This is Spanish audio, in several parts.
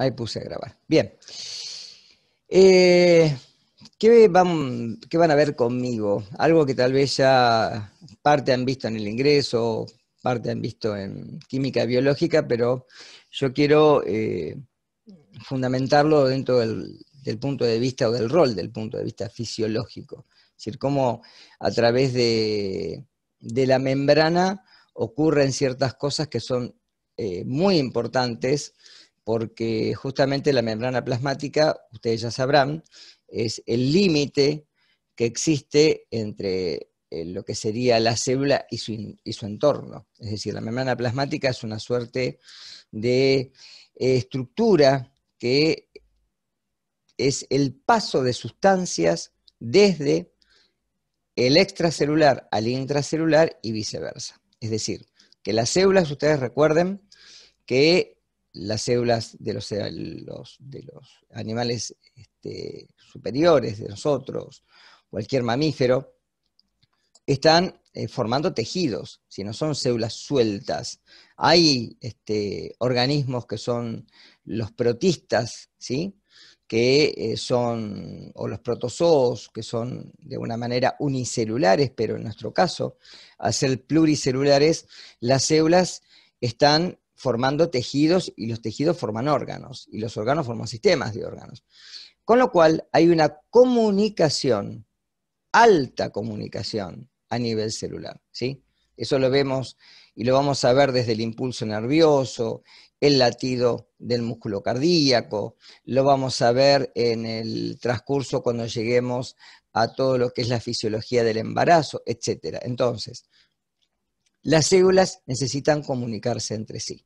Ahí puse a grabar. Bien. Eh, ¿qué, van, a ver conmigo? Algo que tal vez ya parte han visto en el ingreso, parte han visto en química biológica, pero yo quiero eh, fundamentarlo dentro del, punto de vista o del rol del punto de vista fisiológico. Es decir, cómo a través de, la membrana ocurren ciertas cosas que son eh, muy importantes porque justamente la membrana plasmática, ustedes ya sabrán, es el límite que existe entre eh, lo que sería la célula y su, entorno. Es decir, la membrana plasmática es una suerte de eh, estructura que es el paso de sustancias desde el extracelular al intracelular y viceversa. Es decir, que las células, ustedes recuerden, que las células de los, eh, de los animales este, superiores, de nosotros, cualquier mamífero, están eh, formando tejidos, si no son células sueltas. Hay este, organismos que son los protistas, ¿sí? que eh, son, o los protozoos, que son de una manera unicelulares, pero en nuestro caso, al ser pluricelulares, las células están formando tejidos y los tejidos forman órganos y los órganos forman sistemas de órganos. Con lo cual hay una comunicación, alta comunicación a nivel celular, ¿sí? Eso lo vemos y lo vamos a ver desde el impulso nervioso, el latido del músculo cardíaco, lo vamos a ver en el transcurso cuando lleguemos a todo lo que es la fisiología del embarazo, etc. Entonces, las células necesitan comunicarse entre sí.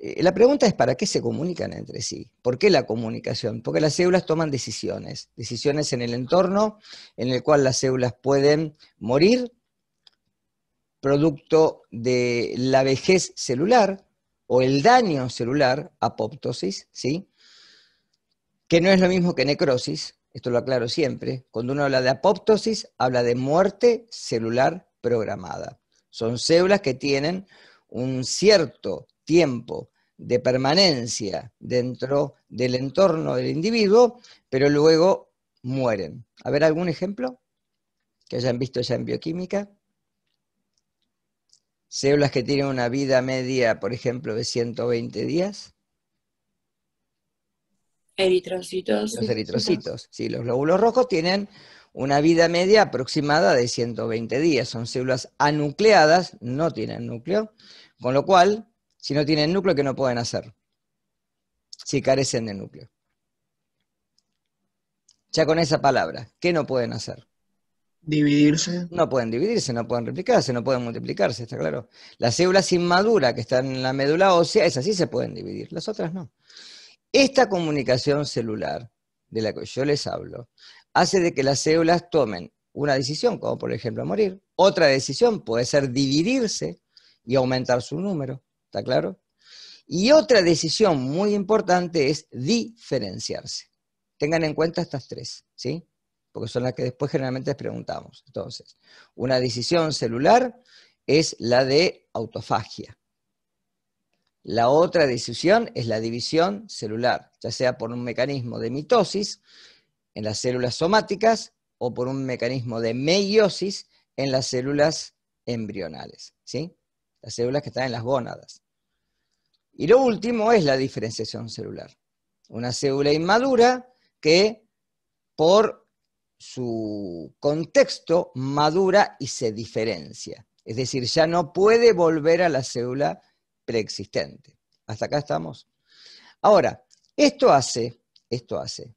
Eh, la pregunta es para qué se comunican entre sí. ¿Por qué la comunicación? Porque las células toman decisiones, decisiones en el entorno en el cual las células pueden morir producto de la vejez celular o el daño celular, apoptosis, ¿sí? Que no es lo mismo que necrosis, esto lo aclaro siempre. Cuando uno habla de apoptosis, habla de muerte celular programada. Son células que tienen un cierto tiempo de permanencia dentro del entorno del individuo, pero luego mueren. A ver, ¿algún ejemplo que hayan visto ya en bioquímica? Células que tienen una vida media, por ejemplo, de 120 días. Eritrocitos. Los eritrocitos, sí, los glóbulos rojos tienen una vida media aproximada de 120 días. Son células anucleadas, no tienen núcleo, con lo cual si no tienen núcleo, ¿qué no pueden hacer? Si carecen de núcleo. Ya con esa palabra, ¿qué no pueden hacer? Dividirse. No pueden dividirse, no pueden replicarse, no pueden multiplicarse, está claro. Las células inmaduras que están en la médula ósea, esas sí se pueden dividir, las otras no. Esta comunicación celular de la que yo les hablo hace de que las células tomen una decisión, como por ejemplo morir. Otra decisión puede ser dividirse y aumentar su número. ¿Está claro? Y otra decisión muy importante es diferenciarse. Tengan en cuenta estas tres, ¿sí? Porque son las que después generalmente les preguntamos. Entonces, una decisión celular es la de autofagia. La otra decisión es la división celular, ya sea por un mecanismo de mitosis en las células somáticas o por un mecanismo de meiosis en las células embrionales, ¿sí? las células que están en las gónadas. Y lo último es la diferenciación celular. Una célula inmadura que por su contexto madura y se diferencia. Es decir, ya no puede volver a la célula preexistente. Hasta acá estamos. Ahora, esto hace, esto hace,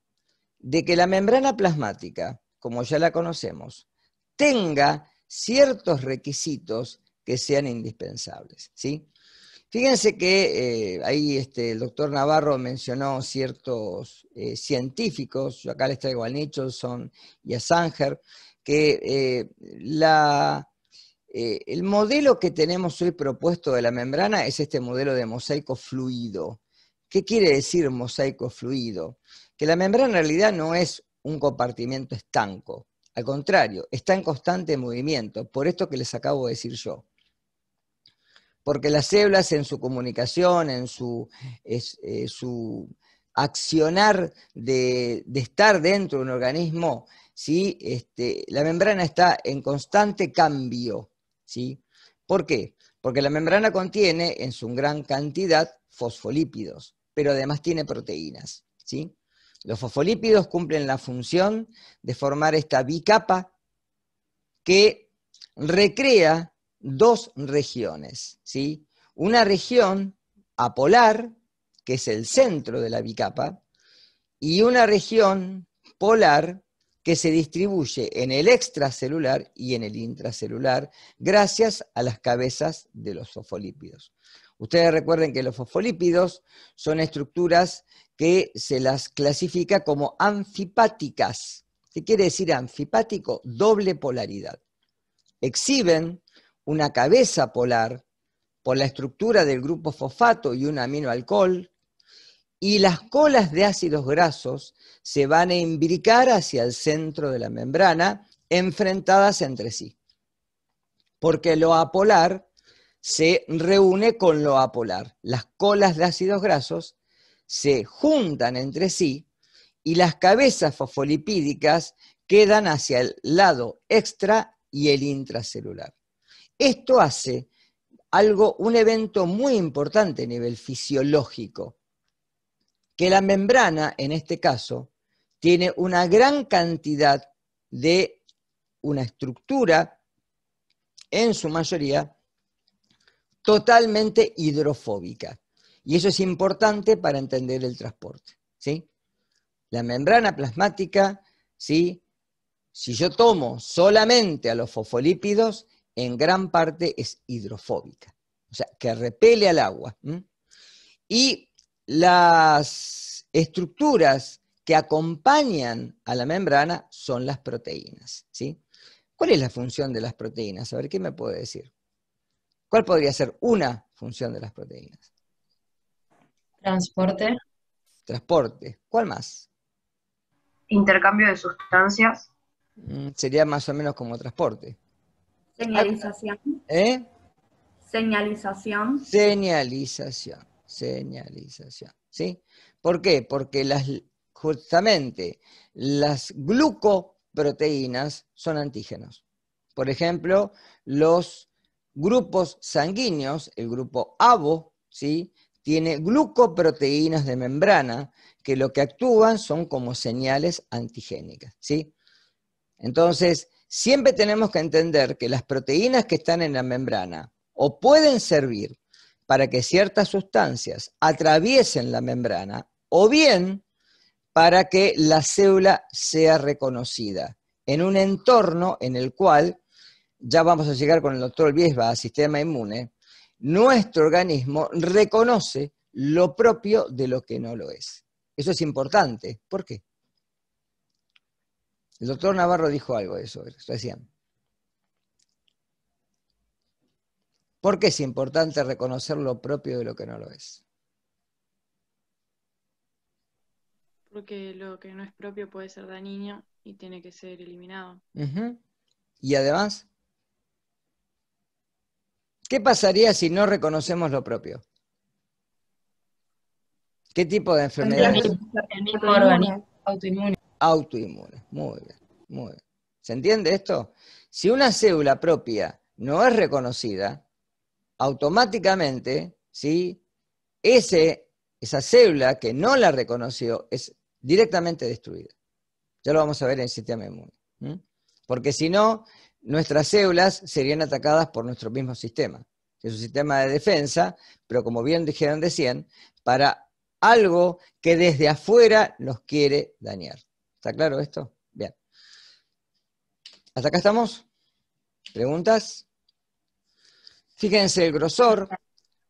de que la membrana plasmática, como ya la conocemos, tenga ciertos requisitos que sean indispensables. ¿sí? Fíjense que eh, ahí este, el doctor Navarro mencionó ciertos eh, científicos, acá les traigo a Nicholson y a Sanger, que eh, la, el modelo que tenemos hoy propuesto de la membrana es este modelo de mosaico fluido. ¿Qué quiere decir mosaico fluido? Que la membrana en realidad no es un compartimiento estanco, al contrario, está en constante movimiento, por esto que les acabo de decir yo porque las células en su comunicación, en su, eh, su accionar de, estar dentro de un organismo, ¿sí? Este, la membrana está en constante cambio. ¿sí? ¿Por qué? Porque la membrana contiene en su gran cantidad fosfolípidos, pero además tiene proteínas. ¿sí? Los fosfolípidos cumplen la función de formar esta bicapa que recrea dos regiones, ¿sí? Una región apolar, que es el centro de la bicapa, y una región polar que se distribuye en el extracelular y en el intracelular gracias a las cabezas de los fosfolípidos. Ustedes recuerden que los fosfolípidos son estructuras que se las clasifica como anfipáticas. ¿Qué quiere decir anfipático? Doble polaridad. Exhiben una cabeza polar por la estructura del grupo fosfato y un aminoalcohol, y las colas de ácidos grasos se van a imbricar hacia el centro de la membrana, enfrentadas entre sí, porque lo apolar se reúne con lo apolar. Las colas de ácidos grasos se juntan entre sí y las cabezas fosfolipídicas quedan hacia el lado extra y el intracelular. Esto hace algo, un evento muy importante a nivel fisiológico, que la membrana, en este caso, tiene una gran cantidad de una estructura, en su mayoría, totalmente hidrofóbica. Y eso es importante para entender el transporte. La membrana plasmática, si yo tomo solamente a los fosfolípidos, en gran parte es hidrofóbica, o sea, que repele al agua. Y las estructuras que acompañan a la membrana son las proteínas. ¿Cuál es la función de las proteínas? A ver, ¿qué me puede decir? ¿Cuál podría ser una función de las proteínas? Transporte. Transporte. ¿Cuál más? Intercambio de sustancias. Mm, sería más o menos como transporte. Señalización. ¿Eh? Señalización. Señalización, señalización. ¿Sí? ¿Por qué? Porque las, justamente las glucoproteínas son antígenos. Por ejemplo, los grupos sanguíneos, el grupo ABO, ¿sí? tiene glucoproteínas de membrana que lo que actúan son como señales antigénicas. ¿sí? Entonces, siempre tenemos que entender que las proteínas que están en la membrana o pueden servir para que ciertas sustancias atraviesen la membrana o bien para que la célula sea reconocida en un entorno en el cual, ya vamos a llegar con el doctor Biesba a sistema inmune, nuestro organismo reconoce lo propio de lo que no lo es. Eso es importante. ¿Por qué? El doctor Navarro dijo algo de eso recién. qué es importante reconocer lo propio de lo que no lo es. Porque lo que no es propio puede ser dañino y tiene que ser eliminado. Y además, ¿qué pasaría si no reconocemos lo propio? ¿Qué tipo de enfermedades? Autoinmune autoinmunes. Muy bien, muy ¿Se entiende esto? Si una célula propia no es reconocida, automáticamente, ¿sí? Ese, esa célula que no la reconoció es directamente destruida. Ya lo vamos a ver en el sistema inmune. Porque si no, nuestras células serían atacadas por nuestro mismo sistema. Es un sistema de defensa, pero como bien dijeron de 100, para algo que desde afuera nos quiere dañar. ¿Está claro esto? Bien. ¿Hasta acá estamos? ¿Preguntas? Fíjense el grosor,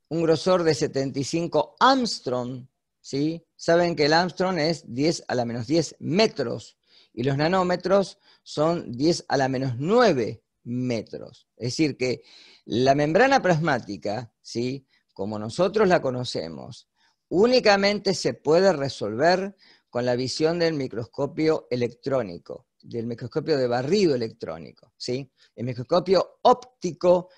un grosor de 75 Armstrong, ¿sí? Saben que el Armstrong es 10 a la menos 10 metros y los nanómetros son 10 a la menos 9 metros. Es decir, que la membrana plasmática, ¿sí? como nosotros la conocemos, únicamente se puede resolver con la visión del microscopio electrónico, del microscopio de barrido electrónico. ¿sí? El microscopio óptico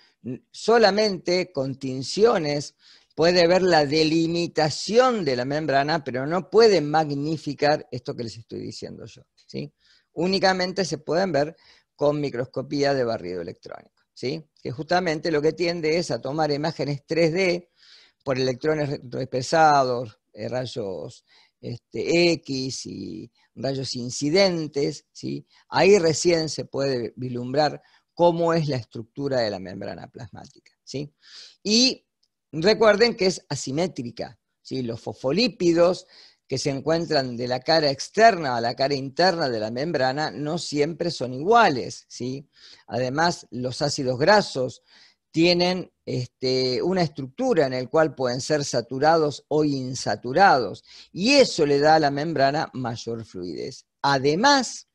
solamente con tinciones puede ver la delimitación de la membrana, pero no puede magnificar esto que les estoy diciendo yo. ¿sí? Únicamente se pueden ver con microscopía de barrido electrónico, ¿sí? que justamente lo que tiende es a tomar imágenes 3D por electrones dispersados, eh, rayos este, X y rayos incidentes, ¿sí? ahí recién se puede vislumbrar cómo es la estructura de la membrana plasmática. ¿sí? Y recuerden que es asimétrica. ¿sí? Los fosfolípidos que se encuentran de la cara externa a la cara interna de la membrana no siempre son iguales. ¿sí? Además, los ácidos grasos tienen este, una estructura en la cual pueden ser saturados o insaturados. Y eso le da a la membrana mayor fluidez. Además,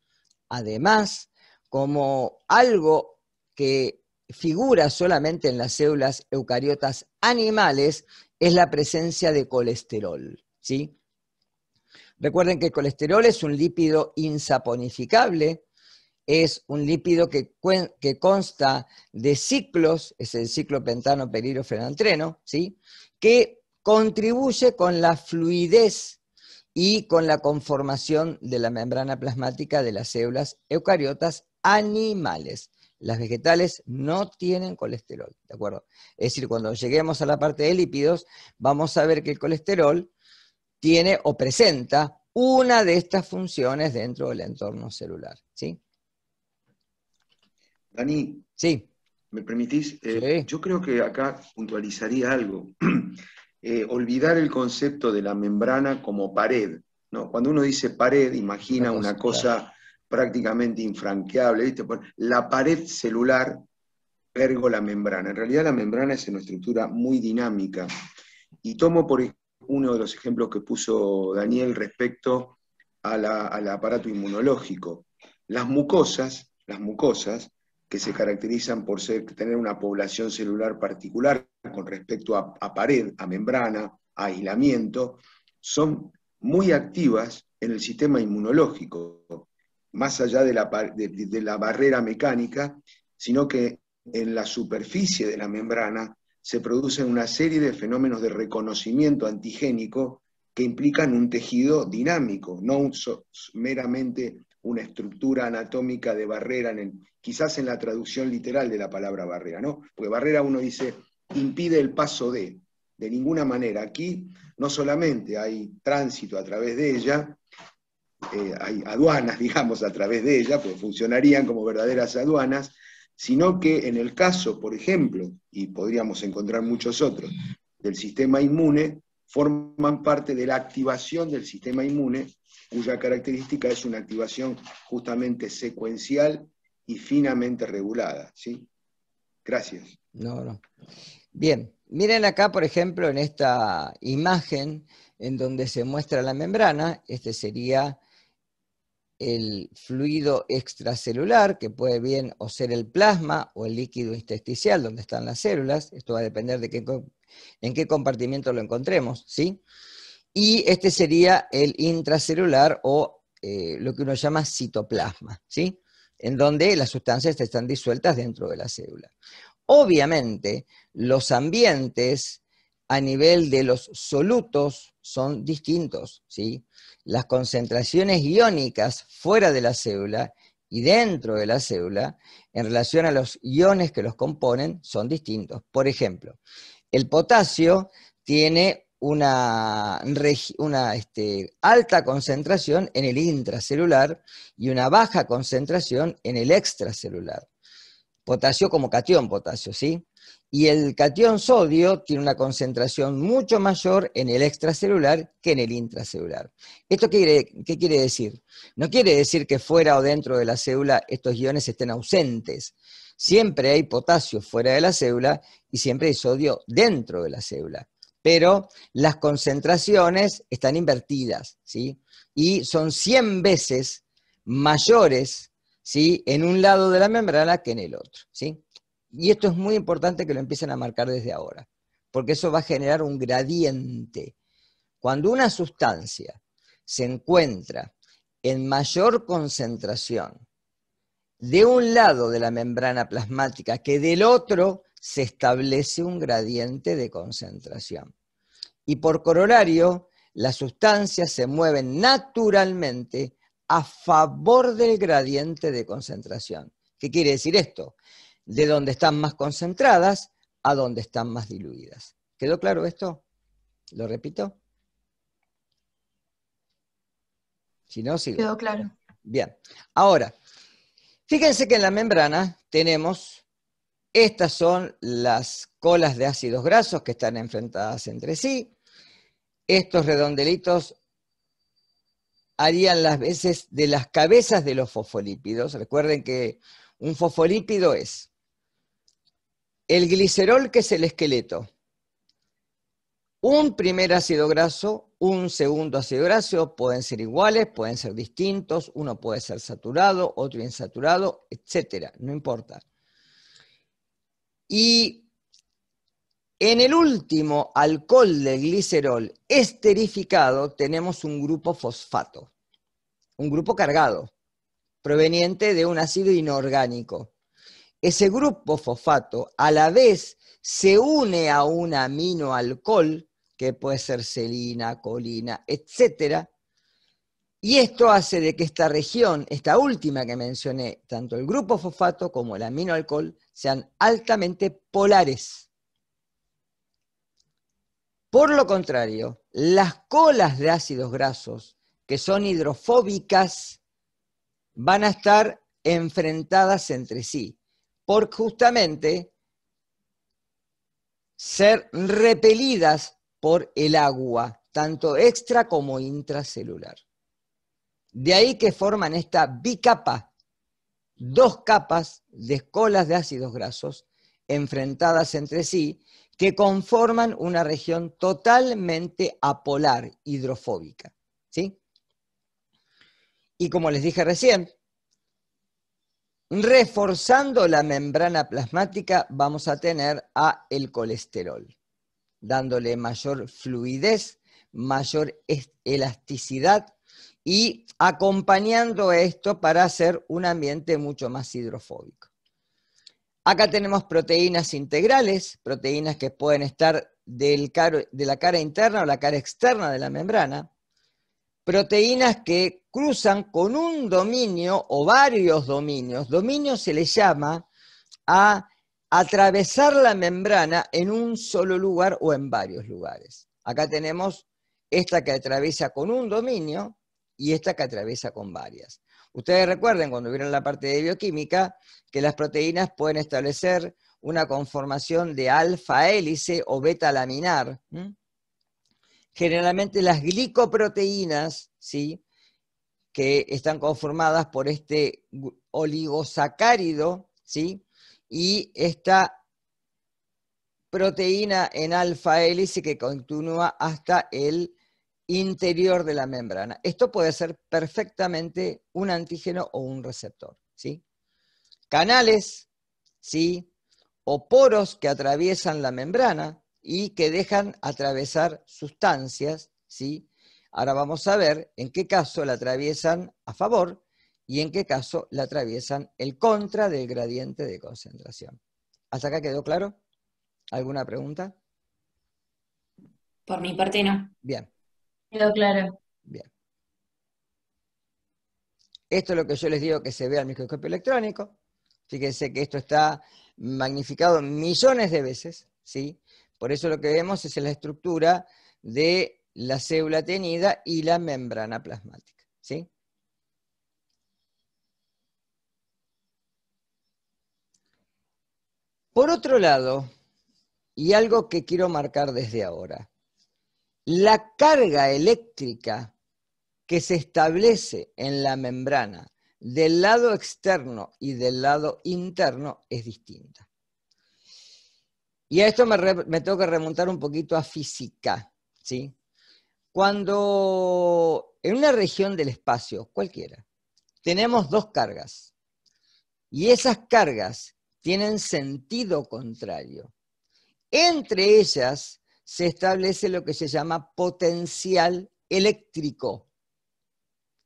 además, como algo que figura solamente en las células eucariotas animales, es la presencia de colesterol. Recuerden que el colesterol es un lípido insaponificable, es un lípido que, consta de ciclos, es el ciclo pentano perirofenantreno, ¿sí? que contribuye con la fluidez y con la conformación de la membrana plasmática de las células eucariotas animales. Las vegetales no tienen colesterol, ¿de acuerdo? Es decir, cuando lleguemos a la parte de lípidos, vamos a ver que el colesterol tiene o presenta una de estas funciones dentro del entorno celular, ¿sí? Dani. ¿Me permitís? Eh, yo creo que acá puntualizaría algo. Eh, olvidar el concepto de la membrana como pared. Cuando uno dice pared, imagina una cosa prácticamente infranqueable. ¿viste? La pared celular, vergo la membrana. En realidad la membrana es una estructura muy dinámica. Y tomo por uno de los ejemplos que puso Daniel respecto al aparato inmunológico. Las mucosas, las mucosas que se caracterizan por ser, tener una población celular particular con respecto a, pared, a membrana, a aislamiento, son muy activas en el sistema inmunológico, más allá de la, barrera mecánica, sino que en la superficie de la membrana se producen una serie de fenómenos de reconocimiento antigénico que implican un tejido dinámico, no meramente una estructura anatómica de barrera, en quizás en la traducción literal de la palabra barrera, ¿no? Porque barrera uno dice impide el paso de, de ninguna manera. Aquí no solamente hay tránsito a través de ella, eh, hay aduanas, digamos, a través de ella, pues funcionarían como verdaderas aduanas, sino que en el caso, por ejemplo, y podríamos encontrar muchos otros, del sistema inmune, forman parte de la activación del sistema inmune cuya característica es una activación justamente secuencial y finamente regulada. ¿sí? Gracias. No, Bien, miren acá, por ejemplo, en esta imagen en donde se muestra la membrana, este sería el fluido extracelular, que puede bien o ser el plasma o el líquido intersticial donde están las células, esto va a depender de qué, en qué compartimiento lo encontremos, ¿sí? sí y este sería el intracelular o eh, lo que uno llama citoplasma, ¿sí? En donde las sustancias están disueltas dentro de la célula. Obviamente, los ambientes a nivel de los solutos son distintos, ¿sí? Las concentraciones iónicas fuera de la célula y dentro de la célula, en relación a los iones que los componen, son distintos. Por ejemplo, el potasio tiene una, este, alta concentración en el intracelular y una baja concentración en el extracelular. Potasio como cation potasio, ¿sí? Y el cation sodio tiene una concentración mucho mayor en el extracelular que en el intracelular. ¿Esto qué quiere, qué quiere decir? No quiere decir que fuera o dentro de la célula estos iones estén ausentes. Siempre hay potasio fuera de la célula y siempre hay sodio dentro de la célula pero las concentraciones están invertidas, ¿sí? Y son 100 veces mayores, ¿sí? En un lado de la membrana que en el otro, ¿sí? Y esto es muy importante que lo empiecen a marcar desde ahora, porque eso va a generar un gradiente. Cuando una sustancia se encuentra en mayor concentración de un lado de la membrana plasmática que del otro, se establece un gradiente de concentración y por corolario, las sustancias se mueven naturalmente a favor del gradiente de concentración. ¿Qué quiere decir esto? De donde están más concentradas a donde están más diluidas. ¿Quedó claro esto? ¿Lo repito? Si no, sigo. Quedó claro. Bien. Ahora, fíjense que en la membrana tenemos, estas son las colas de ácidos grasos que están enfrentadas entre sí estos redondelitos harían las veces de las cabezas de los fosfolípidos. Recuerden que un fosfolípido es el glicerol, que es el esqueleto, un primer ácido graso, un segundo ácido graso, pueden ser iguales, pueden ser distintos, uno puede ser saturado, otro insaturado, etcétera, No importa. Y en el último alcohol de glicerol esterificado tenemos un grupo fosfato, un grupo cargado, proveniente de un ácido inorgánico. Ese grupo fosfato a la vez se une a un aminoalcohol, que puede ser selina, colina, etc. Y esto hace de que esta región, esta última que mencioné, tanto el grupo fosfato como el aminoalcohol, sean altamente polares por lo contrario, las colas de ácidos grasos que son hidrofóbicas van a estar enfrentadas entre sí, por justamente ser repelidas por el agua, tanto extra como intracelular. De ahí que forman esta bicapa, dos capas de colas de ácidos grasos enfrentadas entre sí, que conforman una región totalmente apolar, hidrofóbica. ¿sí? Y como les dije recién, reforzando la membrana plasmática vamos a tener a el colesterol, dándole mayor fluidez, mayor elasticidad y acompañando esto para hacer un ambiente mucho más hidrofóbico. Acá tenemos proteínas integrales, proteínas que pueden estar de la cara interna o la cara externa de la membrana, proteínas que cruzan con un dominio o varios dominios. Dominio se le llama a atravesar la membrana en un solo lugar o en varios lugares. Acá tenemos esta que atraviesa con un dominio y esta que atraviesa con varias. Ustedes recuerden cuando vieron la parte de bioquímica que las proteínas pueden establecer una conformación de alfa hélice o beta laminar. Generalmente las glicoproteínas, ¿sí? que están conformadas por este oligosacárido, ¿sí? y esta proteína en alfa hélice que continúa hasta el interior de la membrana. Esto puede ser perfectamente un antígeno o un receptor. ¿sí? Canales, ¿sí? o poros que atraviesan la membrana y que dejan atravesar sustancias. ¿sí? Ahora vamos a ver en qué caso la atraviesan a favor y en qué caso la atraviesan el contra del gradiente de concentración. ¿Hasta acá quedó claro? ¿Alguna pregunta? Por mi parte no. Bien. Quedó claro. Bien. Esto es lo que yo les digo que se ve al microscopio electrónico. Fíjense que esto está magnificado millones de veces, ¿sí? Por eso lo que vemos es la estructura de la célula tenida y la membrana plasmática, ¿sí? Por otro lado, y algo que quiero marcar desde ahora, la carga eléctrica que se establece en la membrana del lado externo y del lado interno es distinta. Y a esto me, tengo que remontar un poquito a física, ¿sí? Cuando en una región del espacio, cualquiera, tenemos dos cargas y esas cargas tienen sentido contrario. Entre ellas se establece lo que se llama potencial eléctrico.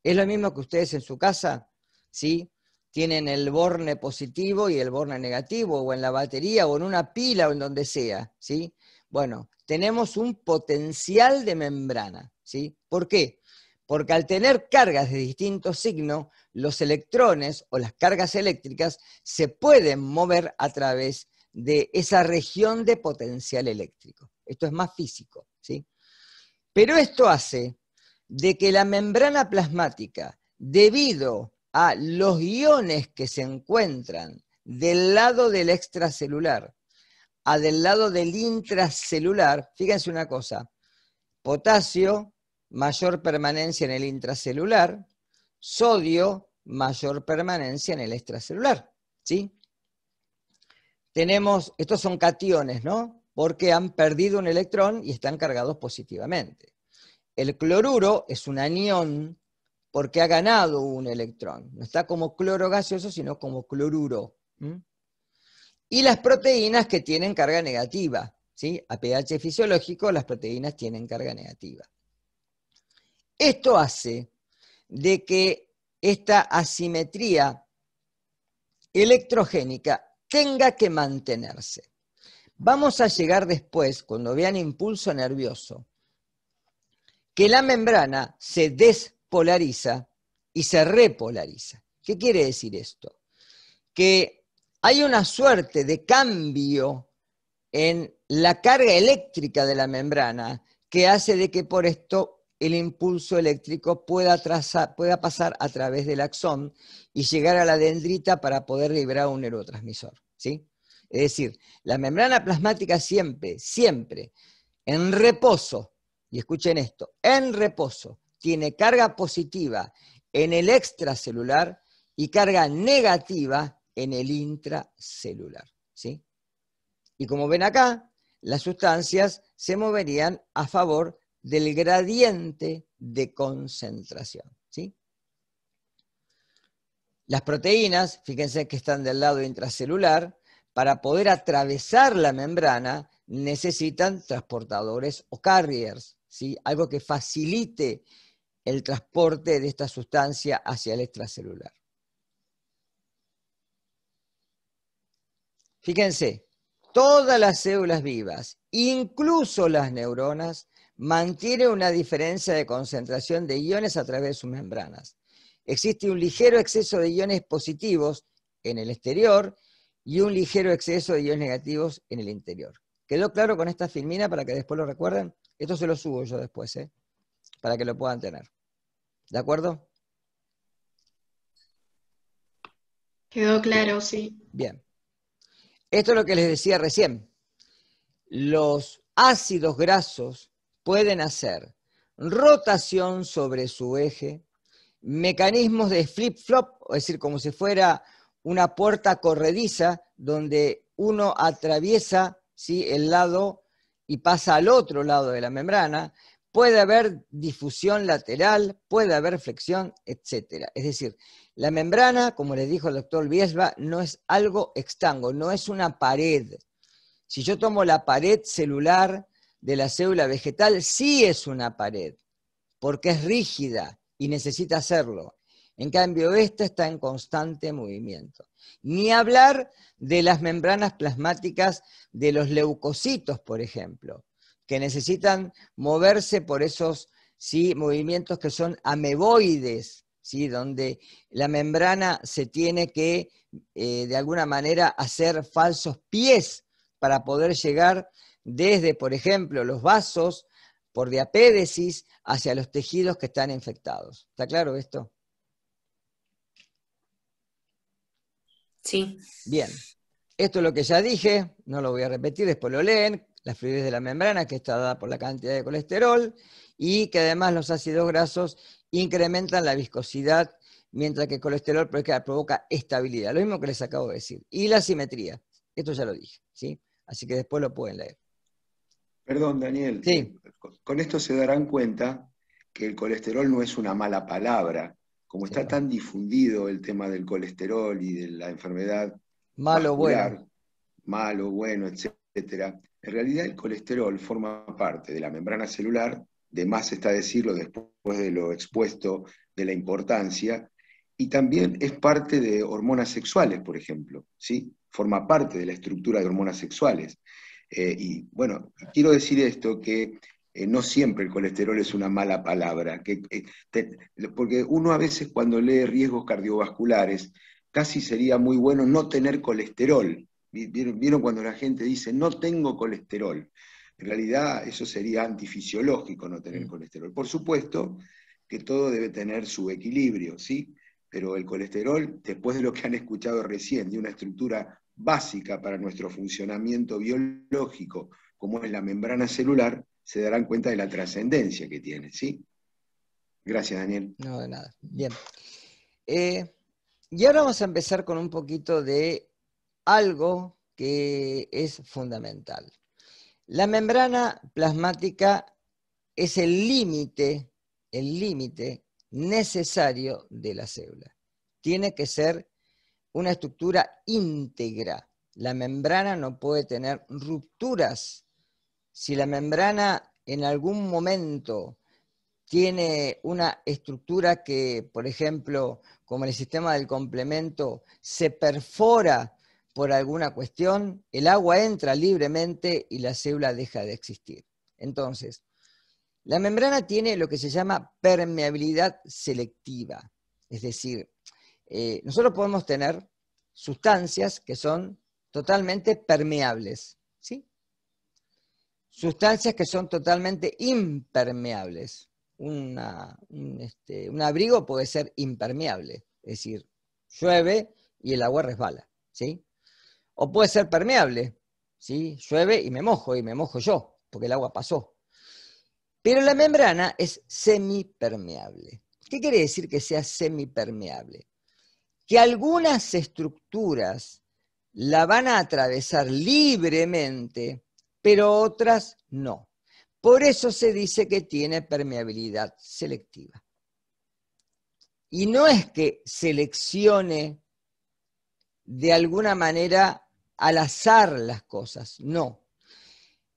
Es lo mismo que ustedes en su casa, ¿sí? Tienen el borne positivo y el borne negativo, o en la batería, o en una pila, o en donde sea, ¿sí? Bueno, tenemos un potencial de membrana, ¿sí? ¿Por qué? Porque al tener cargas de distinto signo, los electrones o las cargas eléctricas se pueden mover a través de esa región de potencial eléctrico. Esto es más físico, ¿sí? Pero esto hace de que la membrana plasmática, debido a los iones que se encuentran del lado del extracelular a del lado del intracelular, fíjense una cosa, potasio, mayor permanencia en el intracelular, sodio, mayor permanencia en el extracelular, ¿sí? tenemos, estos son cationes, ¿no? Porque han perdido un electrón y están cargados positivamente. El cloruro es un anión porque ha ganado un electrón. No está como cloro gaseoso, sino como cloruro. Y las proteínas que tienen carga negativa. ¿sí? A pH fisiológico, las proteínas tienen carga negativa. Esto hace de que esta asimetría electrogénica tenga que mantenerse. Vamos a llegar después, cuando vean impulso nervioso, que la membrana se despolariza y se repolariza. ¿Qué quiere decir esto? Que hay una suerte de cambio en la carga eléctrica de la membrana que hace de que por esto el impulso eléctrico pueda, pasar a través del axón y llegar a la dendrita para poder liberar un neurotransmisor. ¿sí? Es decir, la membrana plasmática siempre, siempre, en reposo, y escuchen esto, en reposo, tiene carga positiva en el extracelular y carga negativa en el intracelular. ¿sí? Y como ven acá, las sustancias se moverían a favor del gradiente de concentración. Las proteínas, fíjense que están del lado intracelular, para poder atravesar la membrana necesitan transportadores o carriers, algo que facilite el transporte de esta sustancia hacia el extracelular. Fíjense, todas las células vivas, incluso las neuronas, mantiene una diferencia de concentración de iones a través de sus membranas. Existe un ligero exceso de iones positivos en el exterior y un ligero exceso de iones negativos en el interior. ¿Quedó claro con esta filmina para que después lo recuerden? Esto se lo subo yo después, ¿eh? para que lo puedan tener. ¿De acuerdo? Quedó claro, sí. Bien. Esto es lo que les decía recién. Los ácidos grasos pueden hacer rotación sobre su eje, mecanismos de flip-flop, es decir, como si fuera una puerta corrediza donde uno atraviesa ¿sí? el lado y pasa al otro lado de la membrana, puede haber difusión lateral, puede haber flexión, etc. Es decir, la membrana, como les dijo el doctor Viesba, no es algo extango, no es una pared. Si yo tomo la pared celular de la célula vegetal sí es una pared, porque es rígida y necesita hacerlo. En cambio, esta está en constante movimiento. Ni hablar de las membranas plasmáticas de los leucocitos, por ejemplo, que necesitan moverse por esos ¿sí? movimientos que son ameboides, ¿sí? donde la membrana se tiene que, eh, de alguna manera, hacer falsos pies para poder llegar desde, por ejemplo, los vasos por diapédesis hacia los tejidos que están infectados. ¿Está claro esto? Sí. Bien. Esto es lo que ya dije, no lo voy a repetir, después lo leen, la fluidez de la membrana que está dada por la cantidad de colesterol y que además los ácidos grasos incrementan la viscosidad, mientras que el colesterol provoca estabilidad, lo mismo que les acabo de decir, y la simetría, esto ya lo dije, ¿sí? Así que después lo pueden leer. Perdón, Daniel. Sí. Con esto se darán cuenta que el colesterol no es una mala palabra. Como está tan difundido el tema del colesterol y de la enfermedad. Malo, bueno. Malo, bueno, etcétera. En realidad, el colesterol forma parte de la membrana celular, de más está decirlo después de lo expuesto de la importancia, y también es parte de hormonas sexuales, por ejemplo, ¿sí? Forma parte de la estructura de hormonas sexuales. Eh, y bueno, quiero decir esto, que eh, no siempre el colesterol es una mala palabra, que, eh, porque uno a veces cuando lee riesgos cardiovasculares, casi sería muy bueno no tener colesterol. ¿Vieron, cuando la gente dice, no tengo colesterol? En realidad eso sería antifisiológico no tener mm. colesterol. Por supuesto que todo debe tener su equilibrio, ¿sí? Pero el colesterol, después de lo que han escuchado recién, de una estructura básica para nuestro funcionamiento biológico, como es la membrana celular, se darán cuenta de la trascendencia que tiene, ¿sí? Gracias, Daniel. No, de nada. Bien. Eh, y ahora vamos a empezar con un poquito de algo que es fundamental. La membrana plasmática es el límite, el límite necesario de la célula. Tiene que ser una estructura íntegra. La membrana no puede tener rupturas. Si la membrana en algún momento tiene una estructura que, por ejemplo, como el sistema del complemento, se perfora por alguna cuestión, el agua entra libremente y la célula deja de existir. Entonces, la membrana tiene lo que se llama permeabilidad selectiva, es decir, eh, nosotros podemos tener sustancias que son totalmente permeables, ¿sí? Sustancias que son totalmente impermeables. Este, un, abrigo puede ser impermeable, es decir, llueve y el agua resbala, ¿sí? O puede ser permeable, ¿sí? Llueve y me mojo, y me mojo yo, porque el agua pasó. Pero la membrana es semipermeable. ¿Qué quiere decir que sea semipermeable? que algunas estructuras la van a atravesar libremente, pero otras no. Por eso se dice que tiene permeabilidad selectiva. Y no es que seleccione de alguna manera al azar las cosas, no.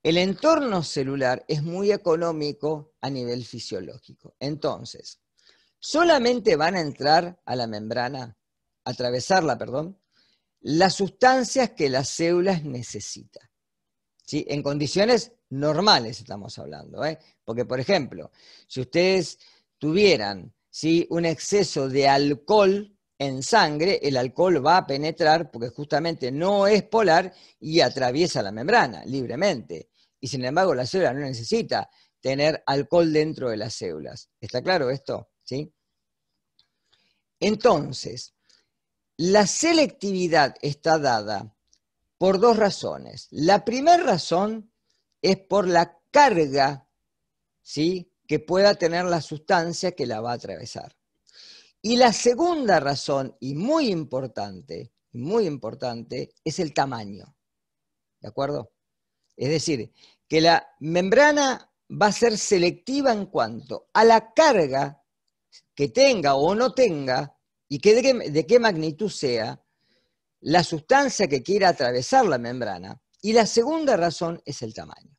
El entorno celular es muy económico a nivel fisiológico. Entonces, solamente van a entrar a la membrana atravesarla, perdón, las sustancias que las células necesitan. ¿Sí? En condiciones normales estamos hablando, ¿eh? porque por ejemplo, si ustedes tuvieran ¿sí? un exceso de alcohol en sangre, el alcohol va a penetrar porque justamente no es polar y atraviesa la membrana libremente. Y sin embargo, la célula no necesita tener alcohol dentro de las células. ¿Está claro esto? ¿Sí? Entonces, la selectividad está dada por dos razones. La primera razón es por la carga que pueda tener la sustancia que la va a atravesar. Y la segunda razón, y muy importante, muy importante, es el tamaño. ¿De acuerdo? Es decir, que la membrana va a ser selectiva en cuanto a la carga que tenga o no tenga y de, qué, de qué magnitud sea la sustancia que quiera atravesar la membrana. Y la segunda razón es el tamaño.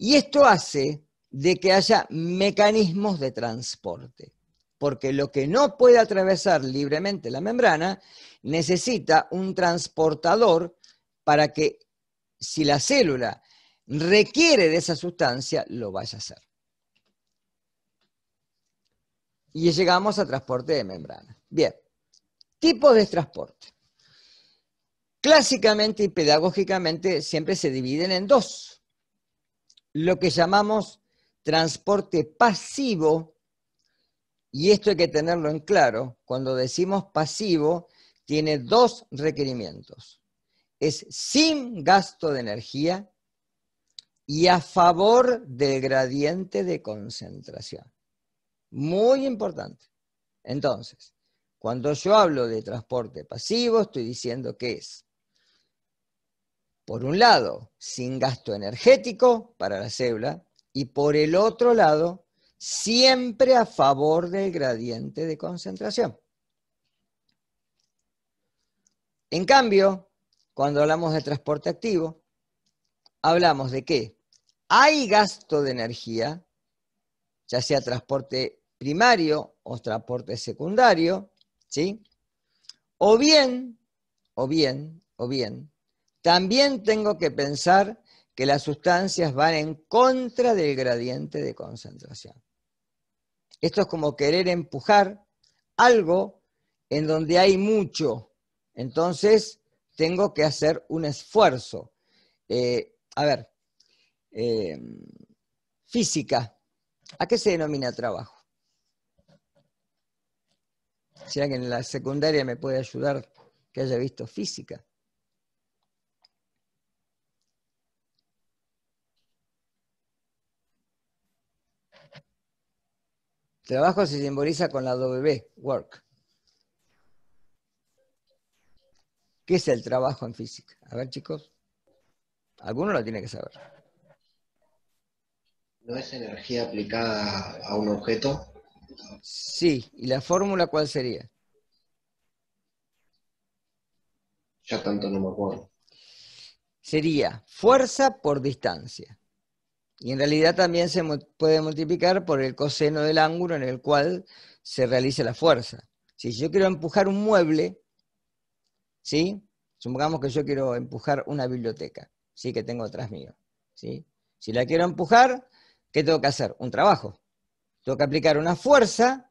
Y esto hace de que haya mecanismos de transporte, porque lo que no puede atravesar libremente la membrana necesita un transportador para que si la célula requiere de esa sustancia, lo vaya a hacer. Y llegamos a transporte de membrana. Bien, tipos de transporte. Clásicamente y pedagógicamente siempre se dividen en dos. Lo que llamamos transporte pasivo, y esto hay que tenerlo en claro, cuando decimos pasivo, tiene dos requerimientos. Es sin gasto de energía y a favor del gradiente de concentración. Muy importante. Entonces, cuando yo hablo de transporte pasivo, estoy diciendo que es, por un lado, sin gasto energético para la célula y por el otro lado, siempre a favor del gradiente de concentración. En cambio, cuando hablamos de transporte activo, hablamos de que hay gasto de energía, ya sea transporte primario o transporte secundario, ¿sí? O bien, o bien, o bien, también tengo que pensar que las sustancias van en contra del gradiente de concentración. Esto es como querer empujar algo en donde hay mucho. Entonces, tengo que hacer un esfuerzo. Eh, a ver, eh, física, ¿a qué se denomina trabajo? Si alguien en la secundaria me puede ayudar que haya visto física. Trabajo se simboliza con la W, work. ¿Qué es el trabajo en física? A ver, chicos. Alguno lo tiene que saber. ¿No es energía aplicada a un objeto? Sí, ¿y la fórmula cuál sería? Ya tanto no me acuerdo. Sería fuerza por distancia. Y en realidad también se puede multiplicar por el coseno del ángulo en el cual se realiza la fuerza. Si yo quiero empujar un mueble, ¿sí? Supongamos que yo quiero empujar una biblioteca, ¿sí? Que tengo atrás mío, ¿sí? Si la quiero empujar, ¿qué tengo que hacer? Un trabajo. Tengo que aplicar una fuerza,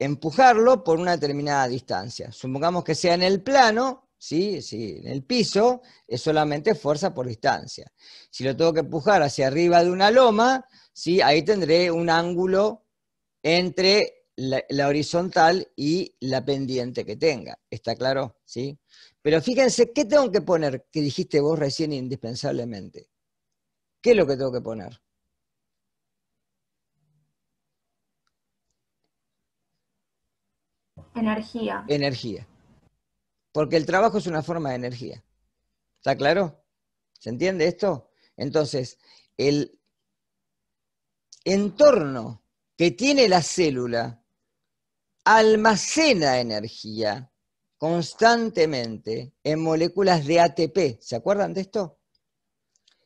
empujarlo por una determinada distancia. Supongamos que sea en el plano, ¿sí? Sí, en el piso, es solamente fuerza por distancia. Si lo tengo que empujar hacia arriba de una loma, ¿sí? ahí tendré un ángulo entre la, horizontal y la pendiente que tenga. ¿Está claro? ¿Sí? Pero fíjense, ¿qué tengo que poner que dijiste vos recién indispensablemente? ¿Qué es lo que tengo que poner? Energía. Energía. Porque el trabajo es una forma de energía. ¿Está claro? ¿Se entiende esto? Entonces, el entorno que tiene la célula almacena energía constantemente en moléculas de ATP. ¿Se acuerdan de esto?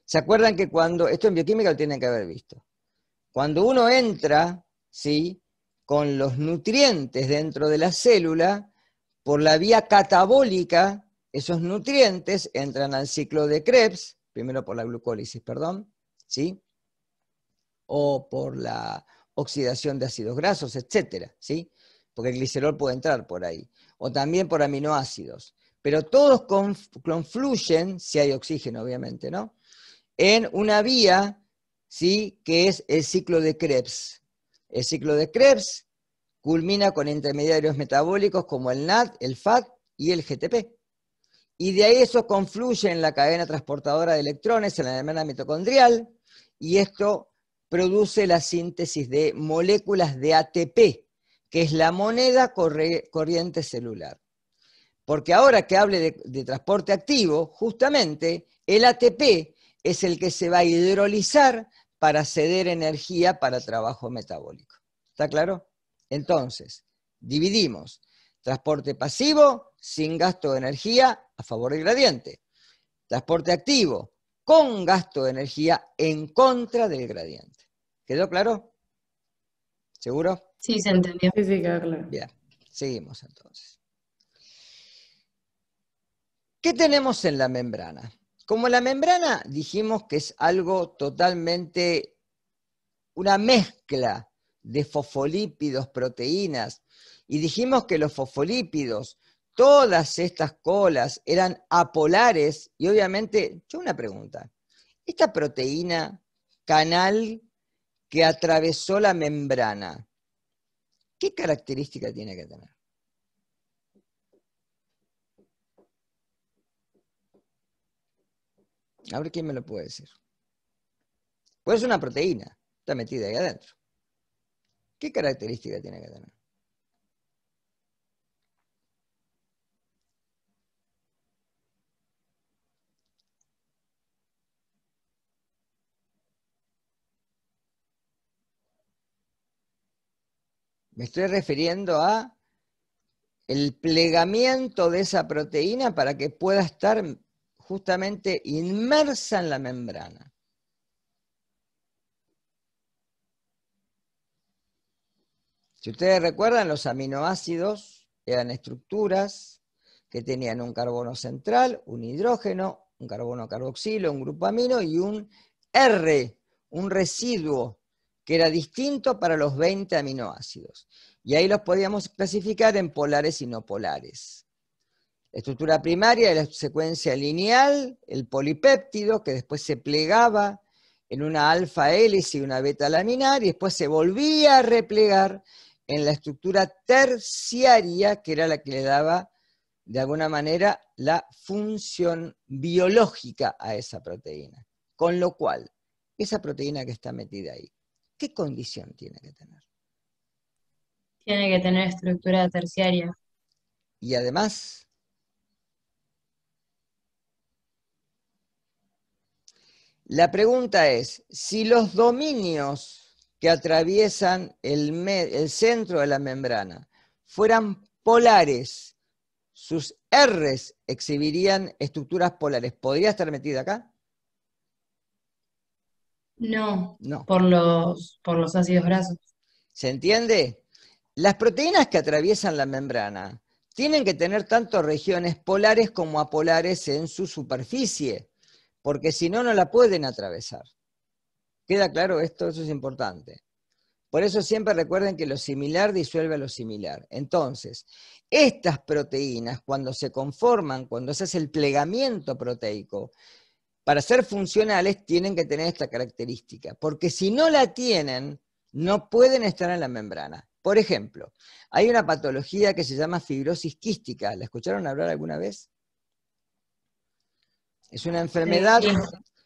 ¿Se acuerdan que cuando, esto en bioquímica lo tienen que haber visto, cuando uno entra, ¿sí? con los nutrientes dentro de la célula, por la vía catabólica, esos nutrientes entran al ciclo de Krebs, primero por la glucólisis, perdón, ¿sí? O por la oxidación de ácidos grasos, etcétera, ¿sí? Porque el glicerol puede entrar por ahí, o también por aminoácidos. Pero todos confluyen, si hay oxígeno, obviamente, ¿no? En una vía, ¿sí? Que es el ciclo de Krebs, el ciclo de Krebs culmina con intermediarios metabólicos como el NAD, el FAT y el GTP. Y de ahí eso confluye en la cadena transportadora de electrones, en la membrana mitocondrial, y esto produce la síntesis de moléculas de ATP, que es la moneda corriente celular. Porque ahora que hable de, de transporte activo, justamente el ATP es el que se va a hidrolizar para ceder energía para trabajo metabólico. ¿Está claro? Entonces, dividimos transporte pasivo sin gasto de energía a favor del gradiente. Transporte activo con gasto de energía en contra del gradiente. ¿Quedó claro? ¿Seguro? Sí, se entendió. Sí, sí, claro. Bien, seguimos entonces. ¿Qué tenemos en la membrana? Como la membrana, dijimos que es algo totalmente una mezcla de fosfolípidos, proteínas, y dijimos que los fosfolípidos, todas estas colas eran apolares, y obviamente, yo una pregunta, esta proteína canal que atravesó la membrana, ¿qué característica tiene que tener? A ver quién me lo puede decir. Pues es una proteína, está metida ahí adentro. ¿Qué característica tiene que tener? Me estoy refiriendo a el plegamiento de esa proteína para que pueda estar justamente inmersa en la membrana. Si ustedes recuerdan, los aminoácidos eran estructuras que tenían un carbono central, un hidrógeno, un carbono carboxilo, un grupo amino y un R, un residuo que era distinto para los 20 aminoácidos. Y ahí los podíamos clasificar en polares y no polares estructura primaria de la secuencia lineal, el polipéptido, que después se plegaba en una alfa hélice y una beta laminar, y después se volvía a replegar en la estructura terciaria, que era la que le daba, de alguna manera, la función biológica a esa proteína. Con lo cual, esa proteína que está metida ahí, ¿qué condición tiene que tener? Tiene que tener estructura terciaria. Y además, La pregunta es, si los dominios que atraviesan el, centro de la membrana fueran polares, sus Rs exhibirían estructuras polares. ¿Podría estar metida acá? No, no. Por, los, ácidos grasos. ¿Se entiende? Las proteínas que atraviesan la membrana tienen que tener tanto regiones polares como apolares en su superficie porque si no, no la pueden atravesar. ¿Queda claro esto? Eso es importante. Por eso siempre recuerden que lo similar disuelve a lo similar. Entonces, estas proteínas, cuando se conforman, cuando se hace el plegamiento proteico, para ser funcionales tienen que tener esta característica, porque si no la tienen, no pueden estar en la membrana. Por ejemplo, hay una patología que se llama fibrosis quística. ¿La escucharon hablar alguna vez? Es una enfermedad,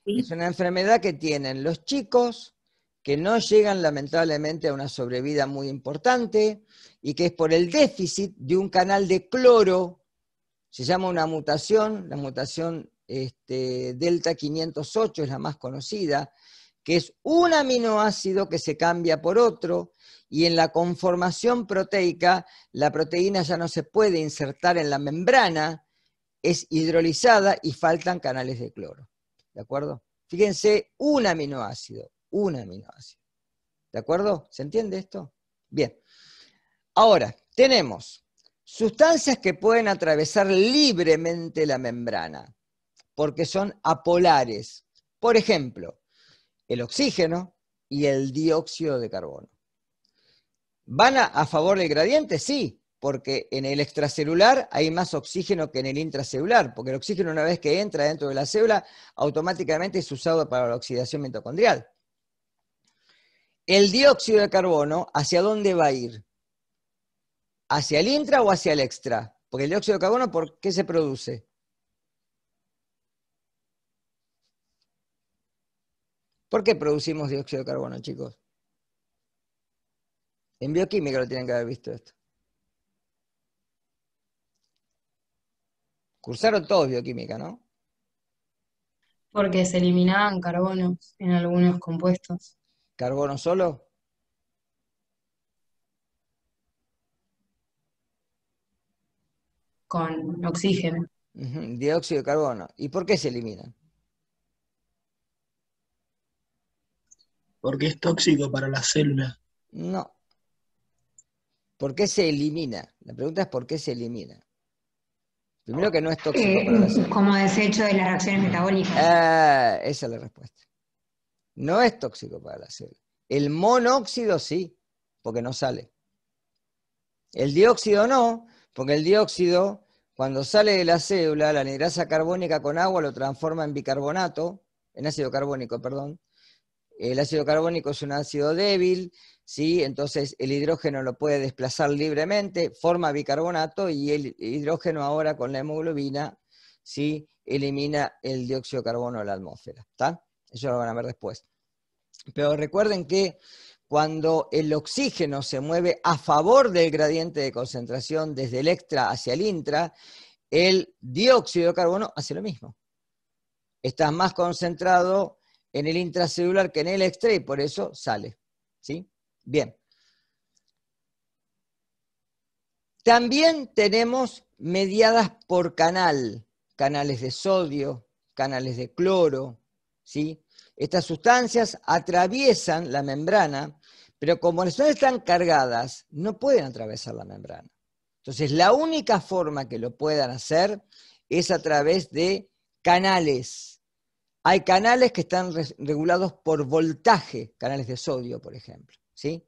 es una enfermedad que tienen los chicos, que no llegan lamentablemente a una sobrevida muy importante y que es por el déficit de un canal de cloro, se llama una mutación, la mutación este, delta 508 es la más conocida, que es un aminoácido que se cambia por otro y en la conformación proteica la proteína ya no se puede insertar en la membrana, es hidrolizada y faltan canales de cloro. ¿De acuerdo? Fíjense, un aminoácido, un aminoácido. ¿De acuerdo? ¿Se entiende esto? Bien. Ahora, tenemos sustancias que pueden atravesar libremente la membrana, porque son apolares. Por ejemplo, el oxígeno y el dióxido de carbono. ¿Van a, a favor del gradiente? Sí, porque en el extracelular hay más oxígeno que en el intracelular, porque el oxígeno una vez que entra dentro de la célula, automáticamente es usado para la oxidación mitocondrial. El dióxido de carbono, ¿hacia dónde va a ir? ¿Hacia el intra o hacia el extra? Porque el dióxido de carbono, ¿por qué se produce? ¿Por qué producimos dióxido de carbono, chicos? En bioquímica lo tienen que haber visto esto. Cursaron todos bioquímica, ¿no? Porque se eliminaban carbonos en algunos compuestos. ¿Carbono solo? Con oxígeno. Dióxido de carbono. ¿Y por qué se eliminan? Porque es tóxico para las células. No. ¿Por qué se elimina? La pregunta es ¿por qué se elimina? Primero que no es tóxico eh, para Como desecho de las reacciones mm. metabólicas. Ah, esa es la respuesta. No es tóxico para la célula. El monóxido sí, porque no sale. El dióxido no, porque el dióxido, cuando sale de la célula, la nidrasa carbónica con agua lo transforma en bicarbonato, en ácido carbónico, perdón. El ácido carbónico es un ácido débil, ¿sí? Entonces el hidrógeno lo puede desplazar libremente, forma bicarbonato y el hidrógeno ahora con la hemoglobina, ¿sí? Elimina el dióxido de carbono de la atmósfera, ¿está? Eso lo van a ver después. Pero recuerden que cuando el oxígeno se mueve a favor del gradiente de concentración desde el extra hacia el intra, el dióxido de carbono hace lo mismo. Está más concentrado en el intracelular que en el extra y por eso sale. ¿sí? Bien. También tenemos mediadas por canal, canales de sodio, canales de cloro, ¿sí? Estas sustancias atraviesan la membrana, pero como las están cargadas, no pueden atravesar la membrana. Entonces, la única forma que lo puedan hacer es a través de canales. Hay canales que están regulados por voltaje, canales de sodio, por ejemplo. ¿sí?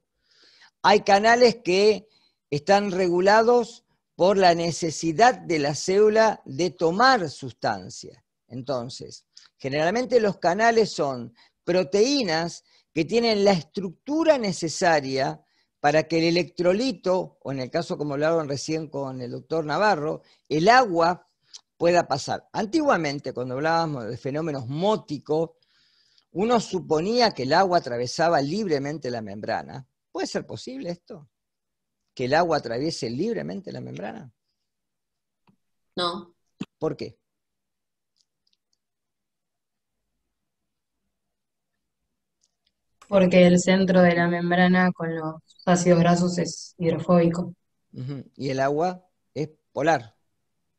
Hay canales que están regulados por la necesidad de la célula de tomar sustancia. Entonces, generalmente los canales son proteínas que tienen la estructura necesaria para que el electrolito, o en el caso como hablaron recién con el doctor Navarro, el agua pueda pasar. Antiguamente, cuando hablábamos de fenómenos móticos, uno suponía que el agua atravesaba libremente la membrana. ¿Puede ser posible esto? ¿Que el agua atraviese libremente la membrana? No. ¿Por qué? Porque el centro de la membrana con los ácidos grasos es hidrofóbico. Y el agua es polar.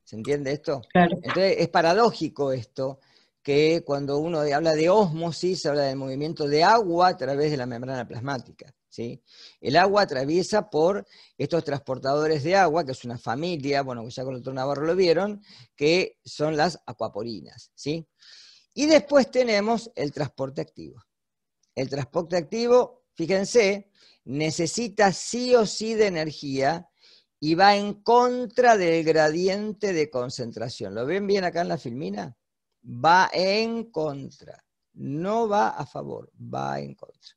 ¿Se entiende esto? Claro. Entonces es paradójico esto, que cuando uno habla de osmosis, habla del movimiento de agua a través de la membrana plasmática. ¿sí? El agua atraviesa por estos transportadores de agua, que es una familia, bueno, que ya con el doctor Navarro lo vieron, que son las acuaporinas. Y después tenemos el transporte activo. El transporte activo, fíjense, necesita sí o sí de energía y va en contra del gradiente de concentración. ¿Lo ven bien acá en la filmina? va en contra. No va a favor, va en contra.